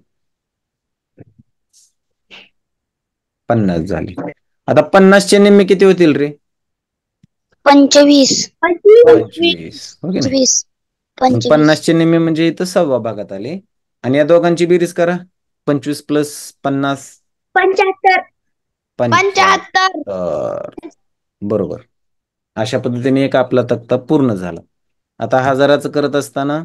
पन्नास झाली आता पन्नासचे नेमके किती होतील रे पंचवीस पंचवीस पन्नास हो पन्नासचे नेहमी म्हणजे इथं सव्वा भागात आले आणि या दोघांची बेरीज करा पंचवीस प्लस पन्नास पंच्याहत्तर पंच्याहत्तर बरोबर अशा पद्धतीने एक आपला तक्ता पूर्ण झाला आता हजाराचं करत असताना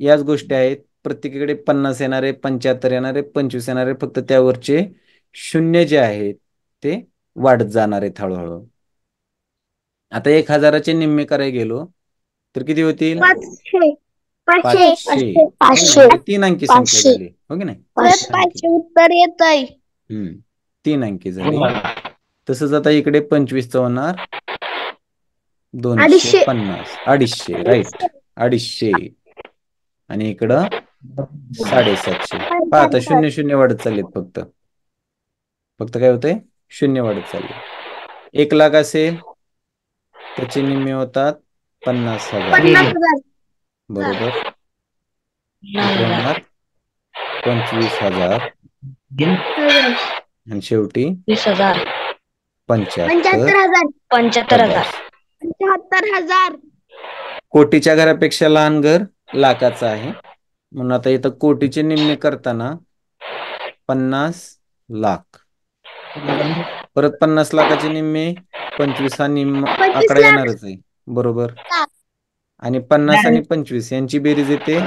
याच गोष्टी आहेत प्रत्येकीकडे पन्नास येणारे पंच्याहत्तर येणारे पंचवीस येणारे फक्त त्यावरचे शून्य जे आहेत ते वाढत जाणार आहेत हळूहळू आता एक हजाराचे निम्मे कराय गेलो तर किती होतील तीन अंकी संख्या झाली हो की नाही उत्तर तीन अंकी झाली तसंच आता इकडे पंचवीस होणार दोनशे पन्नास अडीचशे राईट अडीचशे आणि इकडं साडेसातशे पाहता शून्य शून्य वाढत चाललेत फक्त फक्त काय होतंय शून्य वाढत चालले एक लाख असेल त्याचे निम्मे होतात पन्नास हजार बरोबर पंचवीस हजार आणि शेवटी पंच्याहत्तर पंच्याहत्तर हजार पंच्याहत्तर हजार कोटीच्या घरापेक्षा लहान घर लाखाचं आहे म्हणून आता इथं कोटीचे निम्मे करताना पन्नास लाख परत पन्नास लाखाचे निम्मे पंचवीस आणि आकडा येणारच आहे बरोबर आणि पन्नास आणि पंचवीस यांची बेरीज येते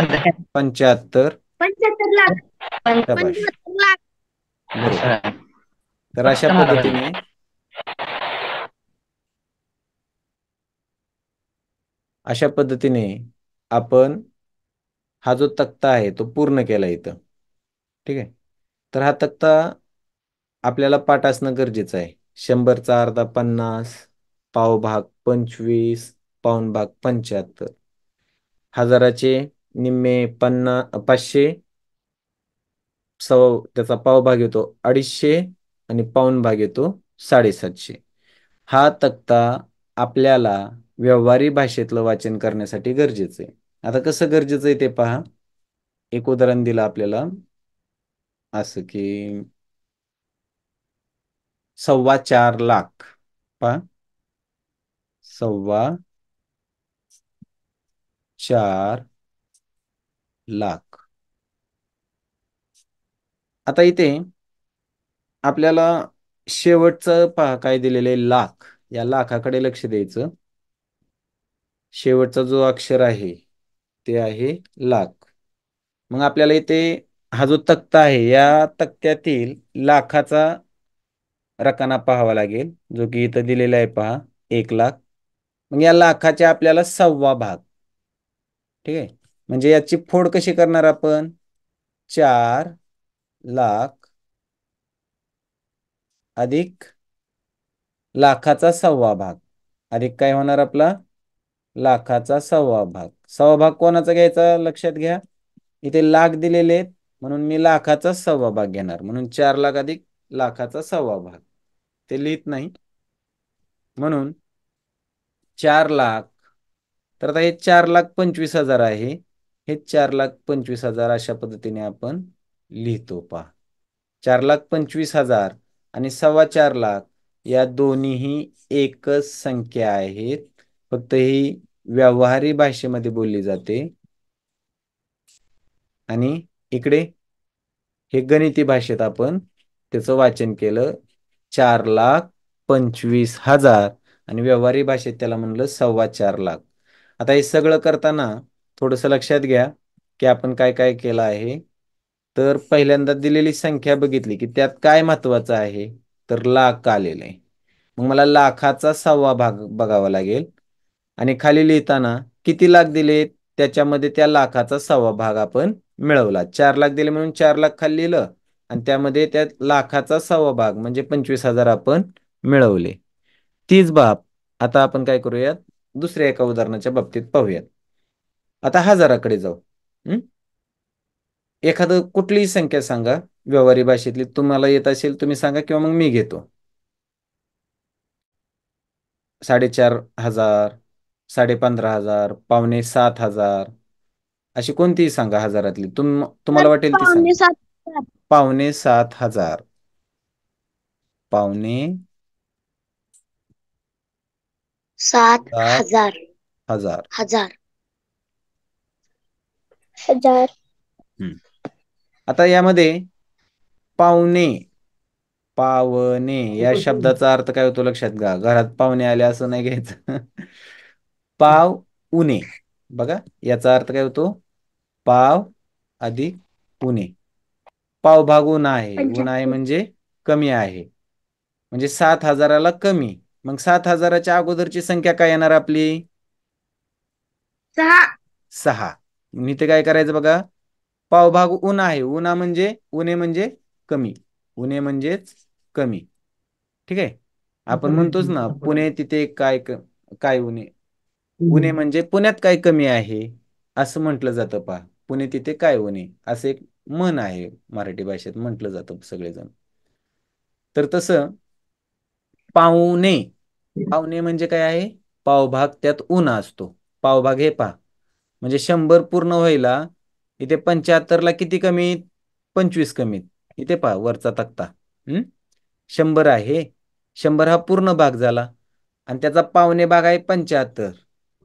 पंच्याहत्तर पंच्याहत्तर लाख तर अशा पद्धतीने अशा पद्धतीने आपण हा जो तक्ता आहे तो पूर्ण केला इथं ठीक आहे तर हा तक्ता आपल्याला पाठ असणं गरजेचं आहे शंभरचा अर्धा पन्नास पावभाग पंचवीस पाऊन भाग पंच्याहत्तर हजाराचे निम्मे पन्ना पाचशे सव त्याचा पावभाग येतो अडीचशे आणि पाऊन भाग येतो साडेसातशे हा तक्ता आपल्याला व्यवहारी भाषेतलं वाचन करण्यासाठी गरजेचं आहे आता कसं गरजेचं आहे ते पहा एक उदाहरण दिलं आपल्याला असं की सव्वा चार लाख पहा सव्वा चार लाख आता इथे आपल्याला शेवटचं पहा काय दिलेलं आहे लाख या लाखाकडे लक्ष द्यायचं शेवटचा जो अक्षर आहे ते आहे लाख मग आपल्याला इथे हा जो तक्ता आहे या तक्त्यातील लाखाचा रकाना पाहावा लागेल जो की इथं दिलेला आहे पहा एक लाख मग या लाखाचे आपल्याला सव्वा भाग ठीक आहे म्हणजे याची फोड कशी करणार आपण चार लाख अधिक लाखाचा सव्वा भाग अधिक काय होणार आपला लाखाचा सव्वा भाग सव्वा भाग कोणाचा घ्यायचा लक्षात घ्या इथे लाख दिलेले आहेत म्हणून मी लाखाचा सव्वा भाग घेणार म्हणून चार लाख अधिक लाखाचा सव्वा भाग ते लिहित नाही म्हणून चार लाख तर आता हे चार लाख पंचवीस हजार आहे हे चार लाख पंचवीस हजार अशा पद्धतीने आपण लिहितो पा चार लाख पंचवीस हजार आणि सव्वा चार लाख या दोन्हीही एकच संख्या आहेत फक्त ही व्यवहारी भाषेमध्ये बोलली जाते आणि इकडे हे गणिती भाषेत आपण त्याचं वाचन केलं चार लाख पंचवीस हजार आणि व्यवहारी भाषेत त्याला म्हणलं सव्वा चार लाख आता हे सगळं करताना थोडस लक्षात घ्या की आपण काय काय केलं आहे तर पहिल्यांदा दिलेली संख्या बघितली की त्यात काय महत्वाचं आहे तर लाख आलेलं आहे मग मला लाखाचा सव्वा भाग बघावा लागेल आणि खाली लिहिताना किती लाख दिले त्याच्यामध्ये त्या लाखाचा सव्वा भाग आपण मिळवला चार लाख दिले म्हणून चार लाख खाली लिहिलं आणि त्यामध्ये त्या लाखाचा सव्वा भाग म्हणजे पंचवीस हजार आपण मिळवले तीच बाब आता आपण काय करूयात दुसऱ्या एका उदाहरणाच्या बाबतीत पाहूयात आता हजाराकडे जाऊ एखाद कुठलीही संख्या सांगा व्यवहारी भाषेतली तुम्हाला येत असेल तुम्ही सांगा किंवा मग मी घेतो साडेचार हजार पंधरा हजार पावणे सात हजार अशी कोणतीही सांगा हजारातली तुम तुम्हाला वाटेल ती सांगा सात हजार. पावणे सात हजार पावणे सात हजार हजार हजार आता यामध्ये पावणे पावणे या शब्दाचा अर्थ काय होतो लक्षात घ्या घरात पाहुणे आले असं नाही घ्यायचं पाव उणे बघा याचा अर्थ काय होतो पाव अधिक उणे पाव भाग ऊन आहे ऊन आहे म्हणजे कमी आहे म्हणजे सात हजाराला कमी मग सात हजाराच्या अगोदरची संख्या काय येणार आपली सहा इथे काय करायचं बघा पावभाग उन्हा आहे उना म्हणजे उन्हे म्हणजे कमी उन्हे म्हणजेच कमी ठीक आहे आपण म्हणतोच ना पुणे तिथे काय काय उन्हे पुणे म्हणजे पुण्यात काय कमी आहे असं म्हटलं जातं पहा पुणे तिथे काय उणे असं एक मन आहे मराठी भाषेत म्हटलं जातं सगळेजण तर तसं पाहुणे पाहुणे म्हणजे काय आहे पावभाग त्यात उन्हा असतो पावभाग हे पा म्हणजे शंभर पूर्ण व्हायला इथे ला किती कमी पंचवीस कमी इथे पहा वरचा तक्ता हम्म शंभर आहे शंभर हा पूर्ण भाग झाला आणि त्याचा पावणे भाग आहे पंच्याहत्तर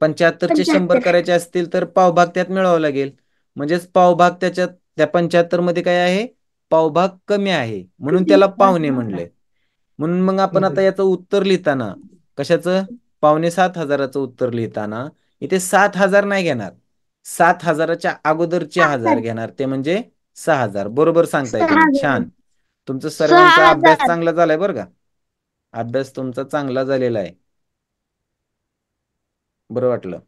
पंच्याहत्तरचे शंभर करायचे असतील तर पावभाग त्यात मिळावा लागेल म्हणजेच पावभाग त्याच्यात त्या पंच्याहत्तर मध्ये काय आहे पावभाग कमी आहे म्हणून त्याला पावणे म्हणले म्हणून मग आपण आता याचं उत्तर लिहिताना कशाचं पावणे सात हजाराचं उत्तर लिहिताना इथे सात हजार नाही घेणार सात हजाराच्या अगोदरचे हजार घेणार ते म्हणजे सहा हजार बरोबर सांगताय छान तुमचा सर्वांचा अभ्यास चांगला झालाय बरं का अभ्यास तुमचा चांगला झालेला आहे बरं वाटलं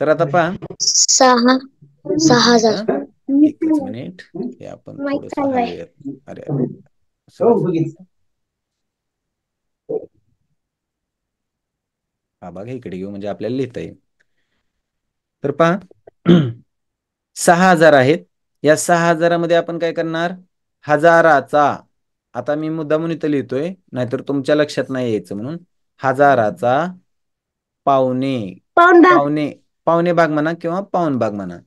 तर आता पहा सहा सहा हजार मिनिट हे आपण अरे हो, हा बघा इकडे घेऊ म्हणजे आपल्याला लिहिता येईल तर पहा सहा हजार आहेत या सहा हजारामध्ये आपण काय करणार हजाराचा आता मी मुद्दामून इथं लिहितोय नाहीतर तुमच्या लक्षात नाही यायचं म्हणून हजाराचा पावणे पावणे पावणे भाग म्हणा किंवा पावन भाग म्हणा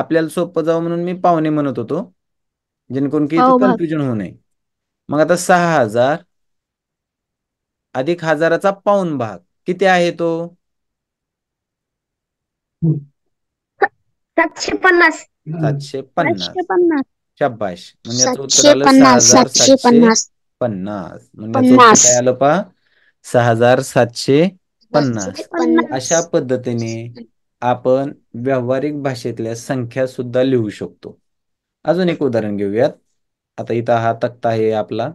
आपल्याला सोपं जावं म्हणून मी पावणे म्हणत होतो जेणेकरून की कन्फ्युजन होऊ नये मग आता सहा हजार अधिक हजाराचा पाऊन भाग किती आहे तो सातशे पन्नास सातशे पन्नास शाबाश म्हणजे पन्नास पन्नास म्हणजे काय आलं सहा हजार सातशे पन्नास अशा पद्धतीने आपण व्यावहारिक भाषेतल्या संख्या सुद्धा लिहू शकतो अजून एक उदाहरण घेऊयात आता इथं हा तक्ता आहे आपला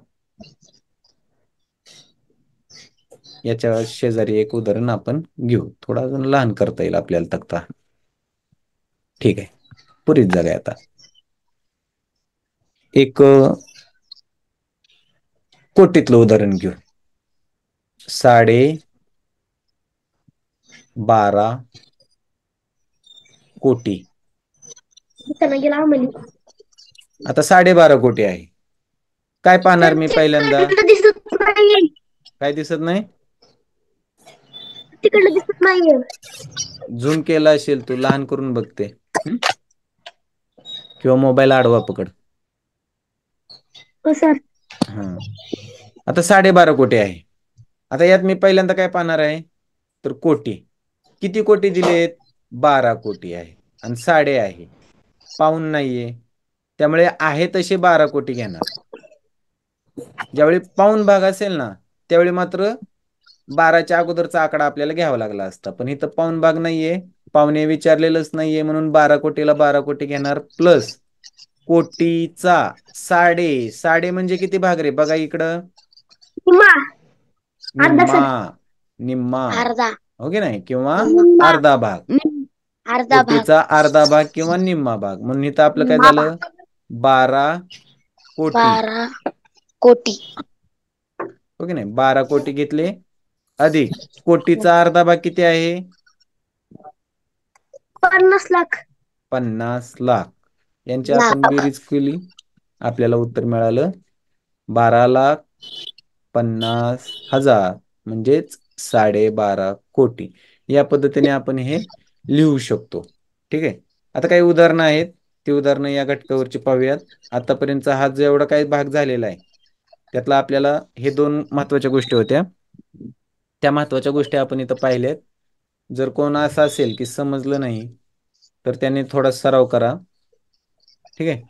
याच्या शेजारी एक उदाहरण आपण घेऊ थोडा अजून लहान करता येईल आपल्याला तक्ता ठीक आहे पुरीच जागा आता एक कोटीतलं उदाहरण घेऊ साडे बारा कोटी आता साडेबारा कोटी आहे काय पाहणार मी पहिल्यांदा काय दिसत नाही झूम केला असेल तू लहान करून बघते किंवा मोबाईल आडवा पकड हो, हा आता साडेबारा कोटी आहे आता यात मी पहिल्यांदा काय पाहणार आहे तर कोटी किती कोटी दिलेत बारा कोटी आहे आणि साडे आहे पाऊन नाहीये त्यामुळे आहे तसे बारा कोटी घेणार ज्यावेळी पाऊन भाग असेल ना त्यावेळी मात्र बाराच्या अगोदरचा आकडा आपल्याला घ्यावा लागला असता पण इथं पाऊन भाग नाहीये पाहुणे विचारलेलंच नाहीये म्हणून बारा कोटीला बारा कोटी घेणार प्लस कोटीचा साडे साडे म्हणजे किती भाग रे बघा इकडं निम्मा निम्मा हो नाही किंवा अर्धा भाग कोटीचा अर्धा भाग किंवा निम्मा भाग म्हणून इथं आपलं काय झालं बारा कोटी कोटी ओके हो नाही बारा कोटी घेतले अधिक कोटीचा अर्धा भाग किती आहे पन्नास लाख पन्नास लाख यांची आपण बेरीज केली आपल्याला उत्तर मिळालं बारा लाख पन्नास हजार म्हणजेच साडेबारा कोटी या पद्धतीने आपण हे लिहू शकतो ठीक आहे आता काही उदाहरणं आहेत ती उदाहरणं या घटकावरची पाहूयात आतापर्यंत हा जो एवढा काही भाग झालेला आहे त्यातला आपल्याला हे दोन महत्वाच्या गोष्टी होत्या त्या महत्वाच्या गोष्टी आपण इथं पाहिल्यात जर कोण असं असेल की समजलं नाही तर त्याने थोडा सराव करा ठीक आहे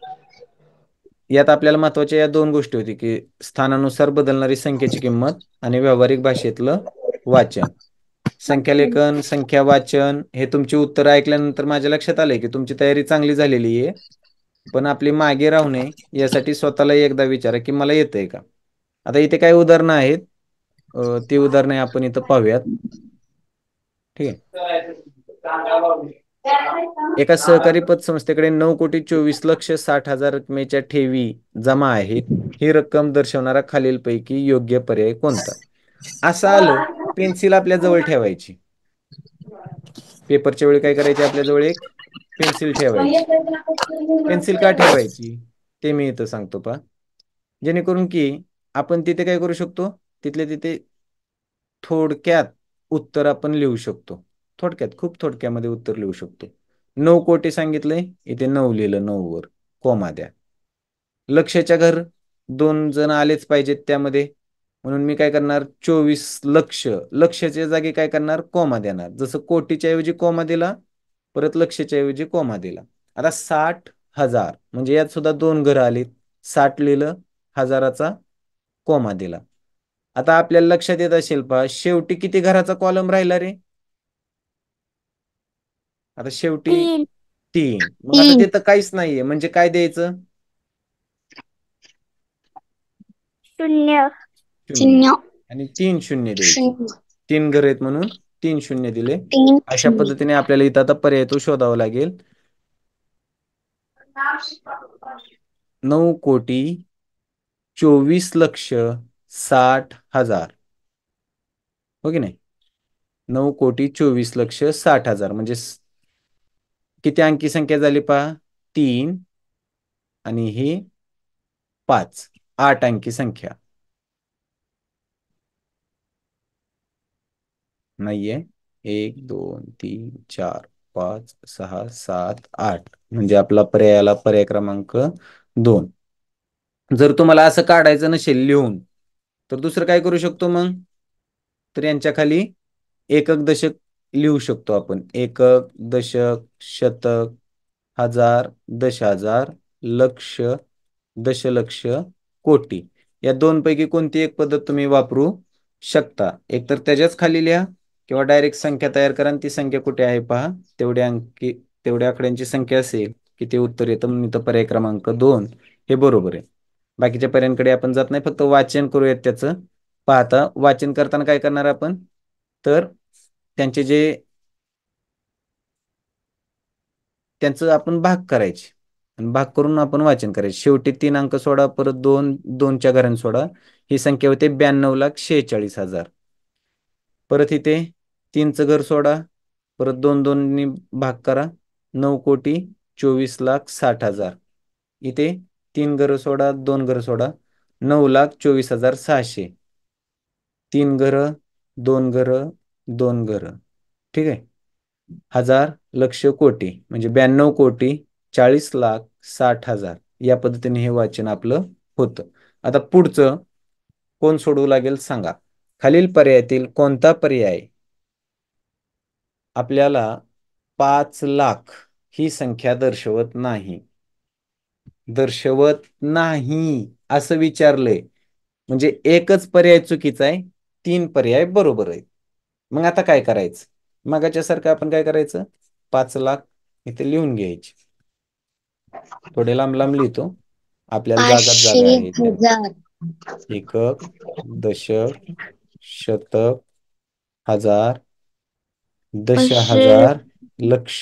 यात आपल्याला महत्वाच्या या दोन गोष्टी होती की स्थानानुसार बदलणारी संख्येची किंमत आणि व्यावहारिक भाषेतलं वाचन संख्यालेखन संख्या वाचन हे तुमची उत्तर ऐकल्यानंतर माझ्या लक्षात आले की तुमची तयारी चांगली झालेली आहे पण आपली मागे राहू नये यासाठी स्वतःला एकदा विचारा की मला येतंय का आता इथे काही उदाहरणं आहेत ती उदाहरणे आपण इथं पाहूयात ठीक आहे एका सहकारी पतसंस्थेकडे नऊ कोटी चोवीस लक्ष साठ हजार रकमेच्या ठेवी जमा आहेत ही रक्कम दर्शवणारा खालीलपैकी योग्य पर्याय कोणता असं आलं पेन्सिल आपल्या जवळ ठेवायची पेपरच्या वेळी काय करायचे आपल्या जवळ एक पेन्सिल ठेवायची पेन्सिल का ठेवायची ते मी इथं सांगतो पा जेणेकरून की आपण तिथे काय करू शकतो तिथले तिथे थोडक्यात उत्तर आपण लिहू शकतो थोडक्यात खूप थोडक्यामध्ये उत्तर लिहू शकतो नऊ कोटी सांगितलंय इथे नऊ लिहिलं नऊ वर कोमा द्या लक्षाच्या घर दोन जण आलेच पाहिजेत त्यामध्ये म्हणून मी काय करणार चोवीस लक्ष लक्षच्या जागी काय करणार कोमा देणार जसं कोटीच्या ऐवजी कोमा दिला परत लक्षच्या ऐवजी कोमा दिला आता साठ हजार म्हणजे यात सुद्धा दोन घरं आलीत साठ लिहिलं हजाराचा कोमा दिला आता आपल्याला लक्षात येत असेल पा शेवटी किती घराचा कॉलम राहिला रे आता शेवटी तीन मग आता तिथं काहीच नाहीये म्हणजे काय द्यायचं शून्य शून्य आणि तीन शून्य दिले तीन घर आहेत म्हणून तीन शून्य दिले अशा पद्धतीने आपल्याला इथं आता पर्याय तो शोधावा लागेल नऊ कोटी चोवीस लक्ष साठ हजार हो की नाही नऊ कोटी चोवीस लक्ष साठ हजार म्हणजे किती अंकी संख्या झाली पहा तीन आणि ही पाच आठ अंकी संख्या नाहीये एक दोन तीन चार पाच सहा सात आठ म्हणजे आपला पर्याय आला पर्याय क्रमांक दोन जर तुम्हाला असं काढायचं नसेल लिहून तर दुसरं काय करू शकतो मग तर यांच्या खाली एकक दशक लिहू शकतो आपण एकक दशक शतक हजार दश हजार लक्ष दशलक्ष कोटी या दोन पैकी कोणती एक पद्धत तुम्ही वापरू शकता एकतर त्याच्याच खाली लिहा किंवा डायरेक्ट संख्या तयार करा ती संख्या कुठे आहे पहा तेवढ्या अंकी तेवढ्या आकड्यांची संख्या असेल की ते उत्तर येतं म्हणून इथं पर्याय क्रमांक दोन हे बरोबर आहे बाकीच्या पर्यायांकडे आपण जात नाही फक्त वाचन करूयात त्याचं पाहता वाचन करताना काय करणार आपण तर त्यांचे जे त्यांचं आपण भाग करायचे आणि भाग करून आपण वाचन करायचे शेवटी तीन अंक सोडा परत दोन दोनच्या घरांनी सोडा ही संख्या होते ब्याण्णव लाख शेहेचाळीस हजार परत इथे तीनचं घर सोडा परत दोन दोननी भाग करा नऊ कोटी चोवीस लाख साठ हजार इथे तीन घर सोडा दोन घर सोडा नऊ लाख चोवीस हजार सहाशे तीन घर दोन घर दोन घर ठीक आहे हजार लक्ष कोटी म्हणजे ब्याण्णव कोटी चाळीस लाख साठ हजार या पद्धतीने हे वाचन आपलं होतं आता पुढचं कोण सोडवू लागेल सांगा खालील पर्यायातील कोणता पर्याय आपल्याला पाच लाख ही संख्या दर्शवत नाही दर्शवत नाही असं विचारलंय म्हणजे एकच पर्याय चुकीचा आहे तीन पर्याय बरोबर आहेत मग आता काय करायचं मगाच्या सारखं आपण काय करायचं पाच लाख इथे लिहून घ्यायचे थोडे लांब लांब लिहितो आपल्याला जागा एकक दशक शतक हजार दश हजार लक्ष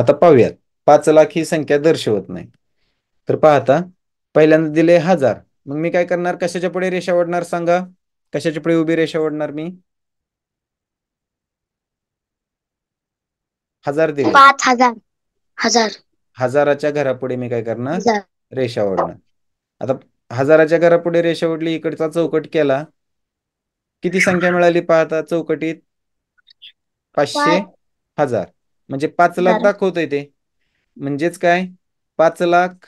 आता पाहूयात पाच लाख ही संख्या दर्शवत नाही तर पाहता पहिल्यांदा दिले हजार मग मी काय करणार कशाच्या पुढे रेषा ओढणार सांगा कशाच्या पुढे उभी रेषा ओढणार मी हजार दिले पाच हजार हजार हजाराच्या घरापुढे मी काय करणार रेषा ओढणार आता हजाराच्या घरापुढे रेषा ओढली इकडचा चौकट केला किती संख्या मिळाली पाहता चौकटीत पाचशे हजार म्हणजे पाच लाख दाखवतोय ते म्हणजेच काय पाच लाख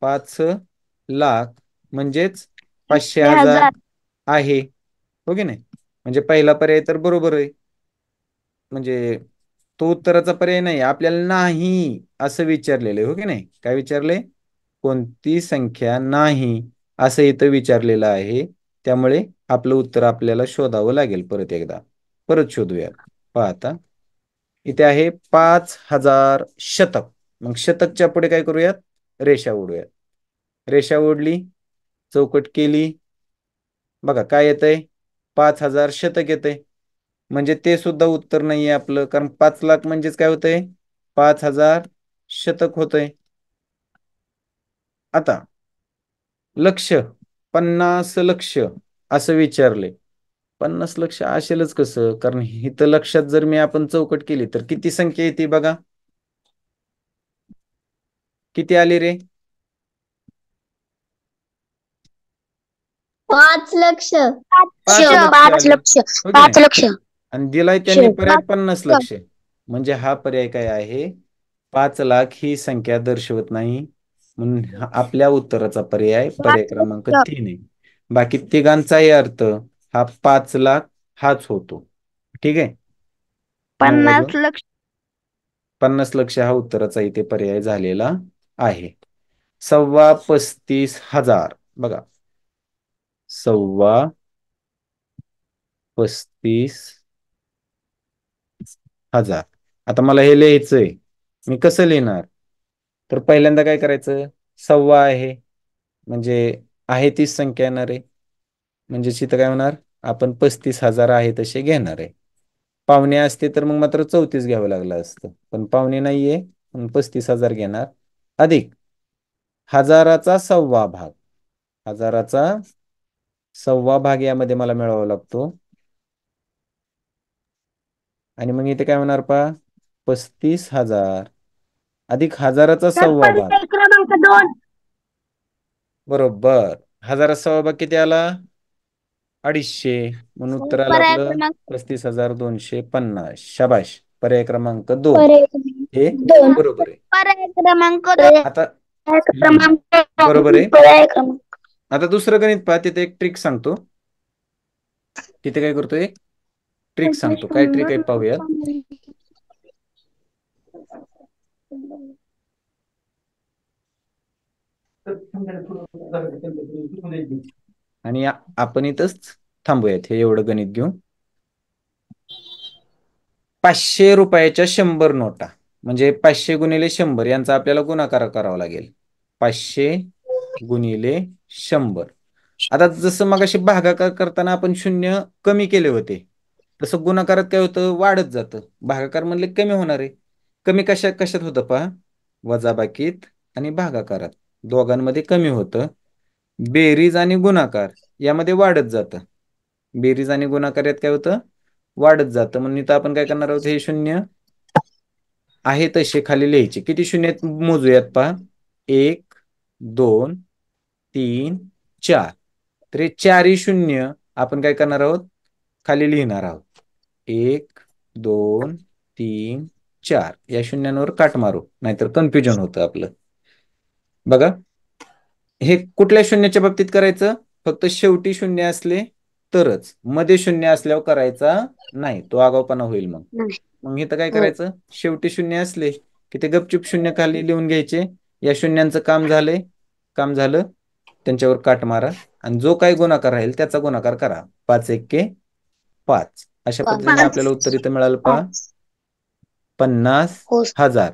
पाच लाख म्हणजेच पाचशे हजार आहे हो की नाही म्हणजे पहिला पर्याय तर बरोबर आहे म्हणजे तो उत्तराचा पर्याय नाही आपल्याला नाही असं विचारलेलं हो की नाही काय विचारले कोणती संख्या नाही असं इथं विचारलेलं आहे त्यामुळे आपलं उत्तर आपल्याला शोधावं लागेल परत एकदा परत शोधूयात पाहता इथे आहे पाच हजार शतक मग शतकच्या पुढे काय करूयात रेषा ओढूयात रेषा ओढली चौकट केली बघा काय येतंय पाच हजार शतक येतंय म्हणजे ते सुद्धा उत्तर नाहीये आपलं कारण पाच लाख म्हणजेच काय होतंय पाच हजार शतक होतंय आता लक्ष पन्नास लक्ष असं विचारले पन्नास लक्ष असेलच कसं कारण इथं लक्षात जर मी आपण चौकट केली तर किती संख्या येते बघा किती आली रे पाच लक्ष आणि दिलाय त्यांनी पर्याय पन्नास लक्ष म्हणजे हा पर्याय काय आहे पाच लाख ही संख्या दर्शवत नाही म्हणून आपल्या उत्तराचा पर्याय पर्याय क्रमांक तीन आहे बाकी तिघांचाही अर्थ हा पाच लाख हाच होतो ठीक आहे पन्नास लक्ष पन्नास लक्ष हा उत्तराचा इथे पर्याय झालेला आहे सव्वा पस्तीस हजार बघा सव्वा पस्तीस हजार आता मला हे लिहायचंय मी कसं लिहिणार तर पहिल्यांदा काय करायचं सव्वा आहे म्हणजे आहे तीच संख्या येणार आहे म्हणजे चित्र काय होणार आपण पस्तीस हजार आहे तसे घेणार आहे पाहुणे असते तर मग मात्र चौतीस घ्यावं लागलं असतं पण पाहुणे नाहीये मग पस्तीस हजार घेणार अधिक हजाराचा सव्वा भाग हजाराचा सव्वा भाग यामध्ये मला मिळावा लागतो आणि मग इथे काय होणार पा पस्तीस हजार अधिक हजाराचा सव्वा भाग बरोबर हजाराचा सव्वा भाग किती आला अडीचशे म्हणून हो, उत्तर आलं आपलं पस्तीस हजार दोनशे पन्नास शाबाश पर्याय क्रमांक दोन हे बरोबर आहे आता बरोबर आहे. आता दुसरं गणित पहा तिथे एक ट्रिक सांगतो तिथे काय करतो एक ट्रिक सांगतो काय ट्रिक आहे पाहूया आणि आपण इथंच थांबूयात हे एवढं गणित घेऊन पाचशे रुपयाच्या शंभर नोटा म्हणजे पाचशे गुणिले शंभर यांचा आपल्याला गुणाकार करावा लागेल पाचशे गुणिले शंभर आता जसं मग अशी भागाकार करताना आपण शून्य कमी केले होते तसं गुणाकारात काय होतं वाढत जातं भागाकार म्हणले कमी होणार आहे कमी कशा कशात होतं पहा वजाबाकीत आणि भागाकारात दोघांमध्ये कमी होतं बेरीज आणि गुणाकार यामध्ये वाढत जातं बेरीज आणि गुणाकार यात काय होतं वाढत जातं म्हणून इथं आपण काय करणार आहोत हे शून्य आहे तसे खाली लिहायचे किती शून्य मोजूयात पहा एक दोन तीन चार तर हे चारही शून्य आपण काय करणार आहोत खाली लिहिणार आहोत एक दोन तीन चार या शून्यांवर काट मारू नाहीतर कन्फ्युजन होतं आपलं बघा हे कुठल्या शून्याच्या बाबतीत करायचं फक्त शेवटी शून्य असले तरच मध्ये शून्य असल्यावर करायचा नाही तो आगावपणा होईल मग मग इथं काय हो. करायचं शेवटी शून्य असले की ते गपचूप शून्य खाली लिहून घ्यायचे या शून्यांचं काम झाले काम झालं त्यांच्यावर काट मारा आणि जो काही गुणाकार राहील त्याचा गुणाकार करा पाच एक के पाच अशा पद्धतीने आपल्याला उत्तर इथं मिळालं पा पन्नास हो. हजार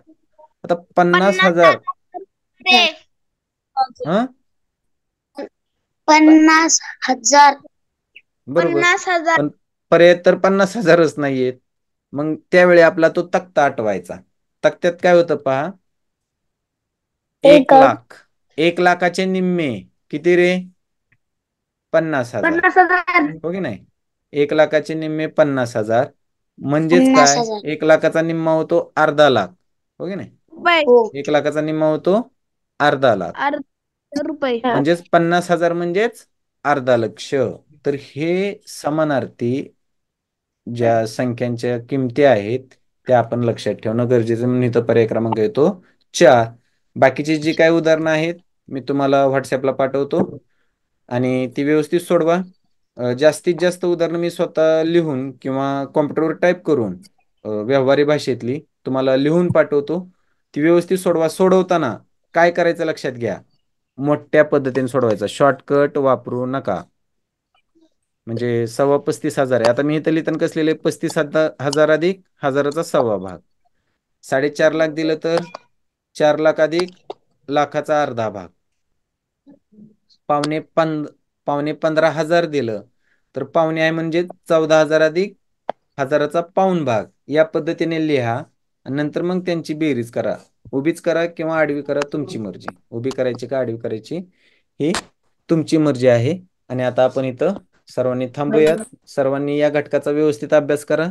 आता पन्नास हजार पन्नास हजार पन्नास हजार तर पन्नास हजारच नाहीयेत मग त्यावेळी आपला तो तक्ता आठवायचा तक्त्यात काय होतं पहा एक लाख एक लाखाचे निम्मे किती रे पन्नास हजार पन्नास हो नाही एक लाखाचे निम्मे पन्नास हजार म्हणजेच काय एक लाखाचा निम्मा होतो अर्धा लाख हो की नाही हो. एक लाखाचा निम्मा होतो अर्धा लाख रुपये म्हणजेच पन्नास हजार म्हणजेच अर्धा लक्ष तर हे समानार्थी ज्या संख्यांच्या किमती आहेत त्या आपण लक्षात ठेवणं गरजेचं म्हणून इथं पर्याय क्रमांक येतो चार बाकीची जी काही उदाहरणं आहेत मी तुम्हाला व्हॉट्सअपला पाठवतो आणि ती व्यवस्थित सोडवा जास्तीत जास्त उदाहरणं मी स्वतः लिहून किंवा कॉम्प्युटरवर टाईप करून व्यवहारी भाषेतली तुम्हाला लिहून पाठवतो ती व्यवस्थित सोडवा सोडवताना काय करायचं लक्षात घ्या मोठ्या पद्धतीने सोडवायचा शॉर्टकट वापरू नका म्हणजे सव्वा पस्तीस हजार आहे आता मी इथं लिहितन कसलेले पस्तीस हजार अधिक हजाराचा सव्वा भाग साडेचार लाख दिलं तर चार लाख अधिक लाखाचा अर्धा भाग पावणे पन पावणे पंधरा हजार दिलं तर पावणे आहे म्हणजे चौदा हजार अधिक हजाराचा पाऊन भाग या पद्धतीने लिहा नंतर मग त्यांची बेरीज करा उभीच करा किंवा आडवी करा तुमची मर्जी उभी करायची का आडवी करायची ही तुमची मर्जी आहे आणि आता आपण इथं सर्वांनी थांबूयात सर्वांनी या घटकाचा व्यवस्थित अभ्यास करा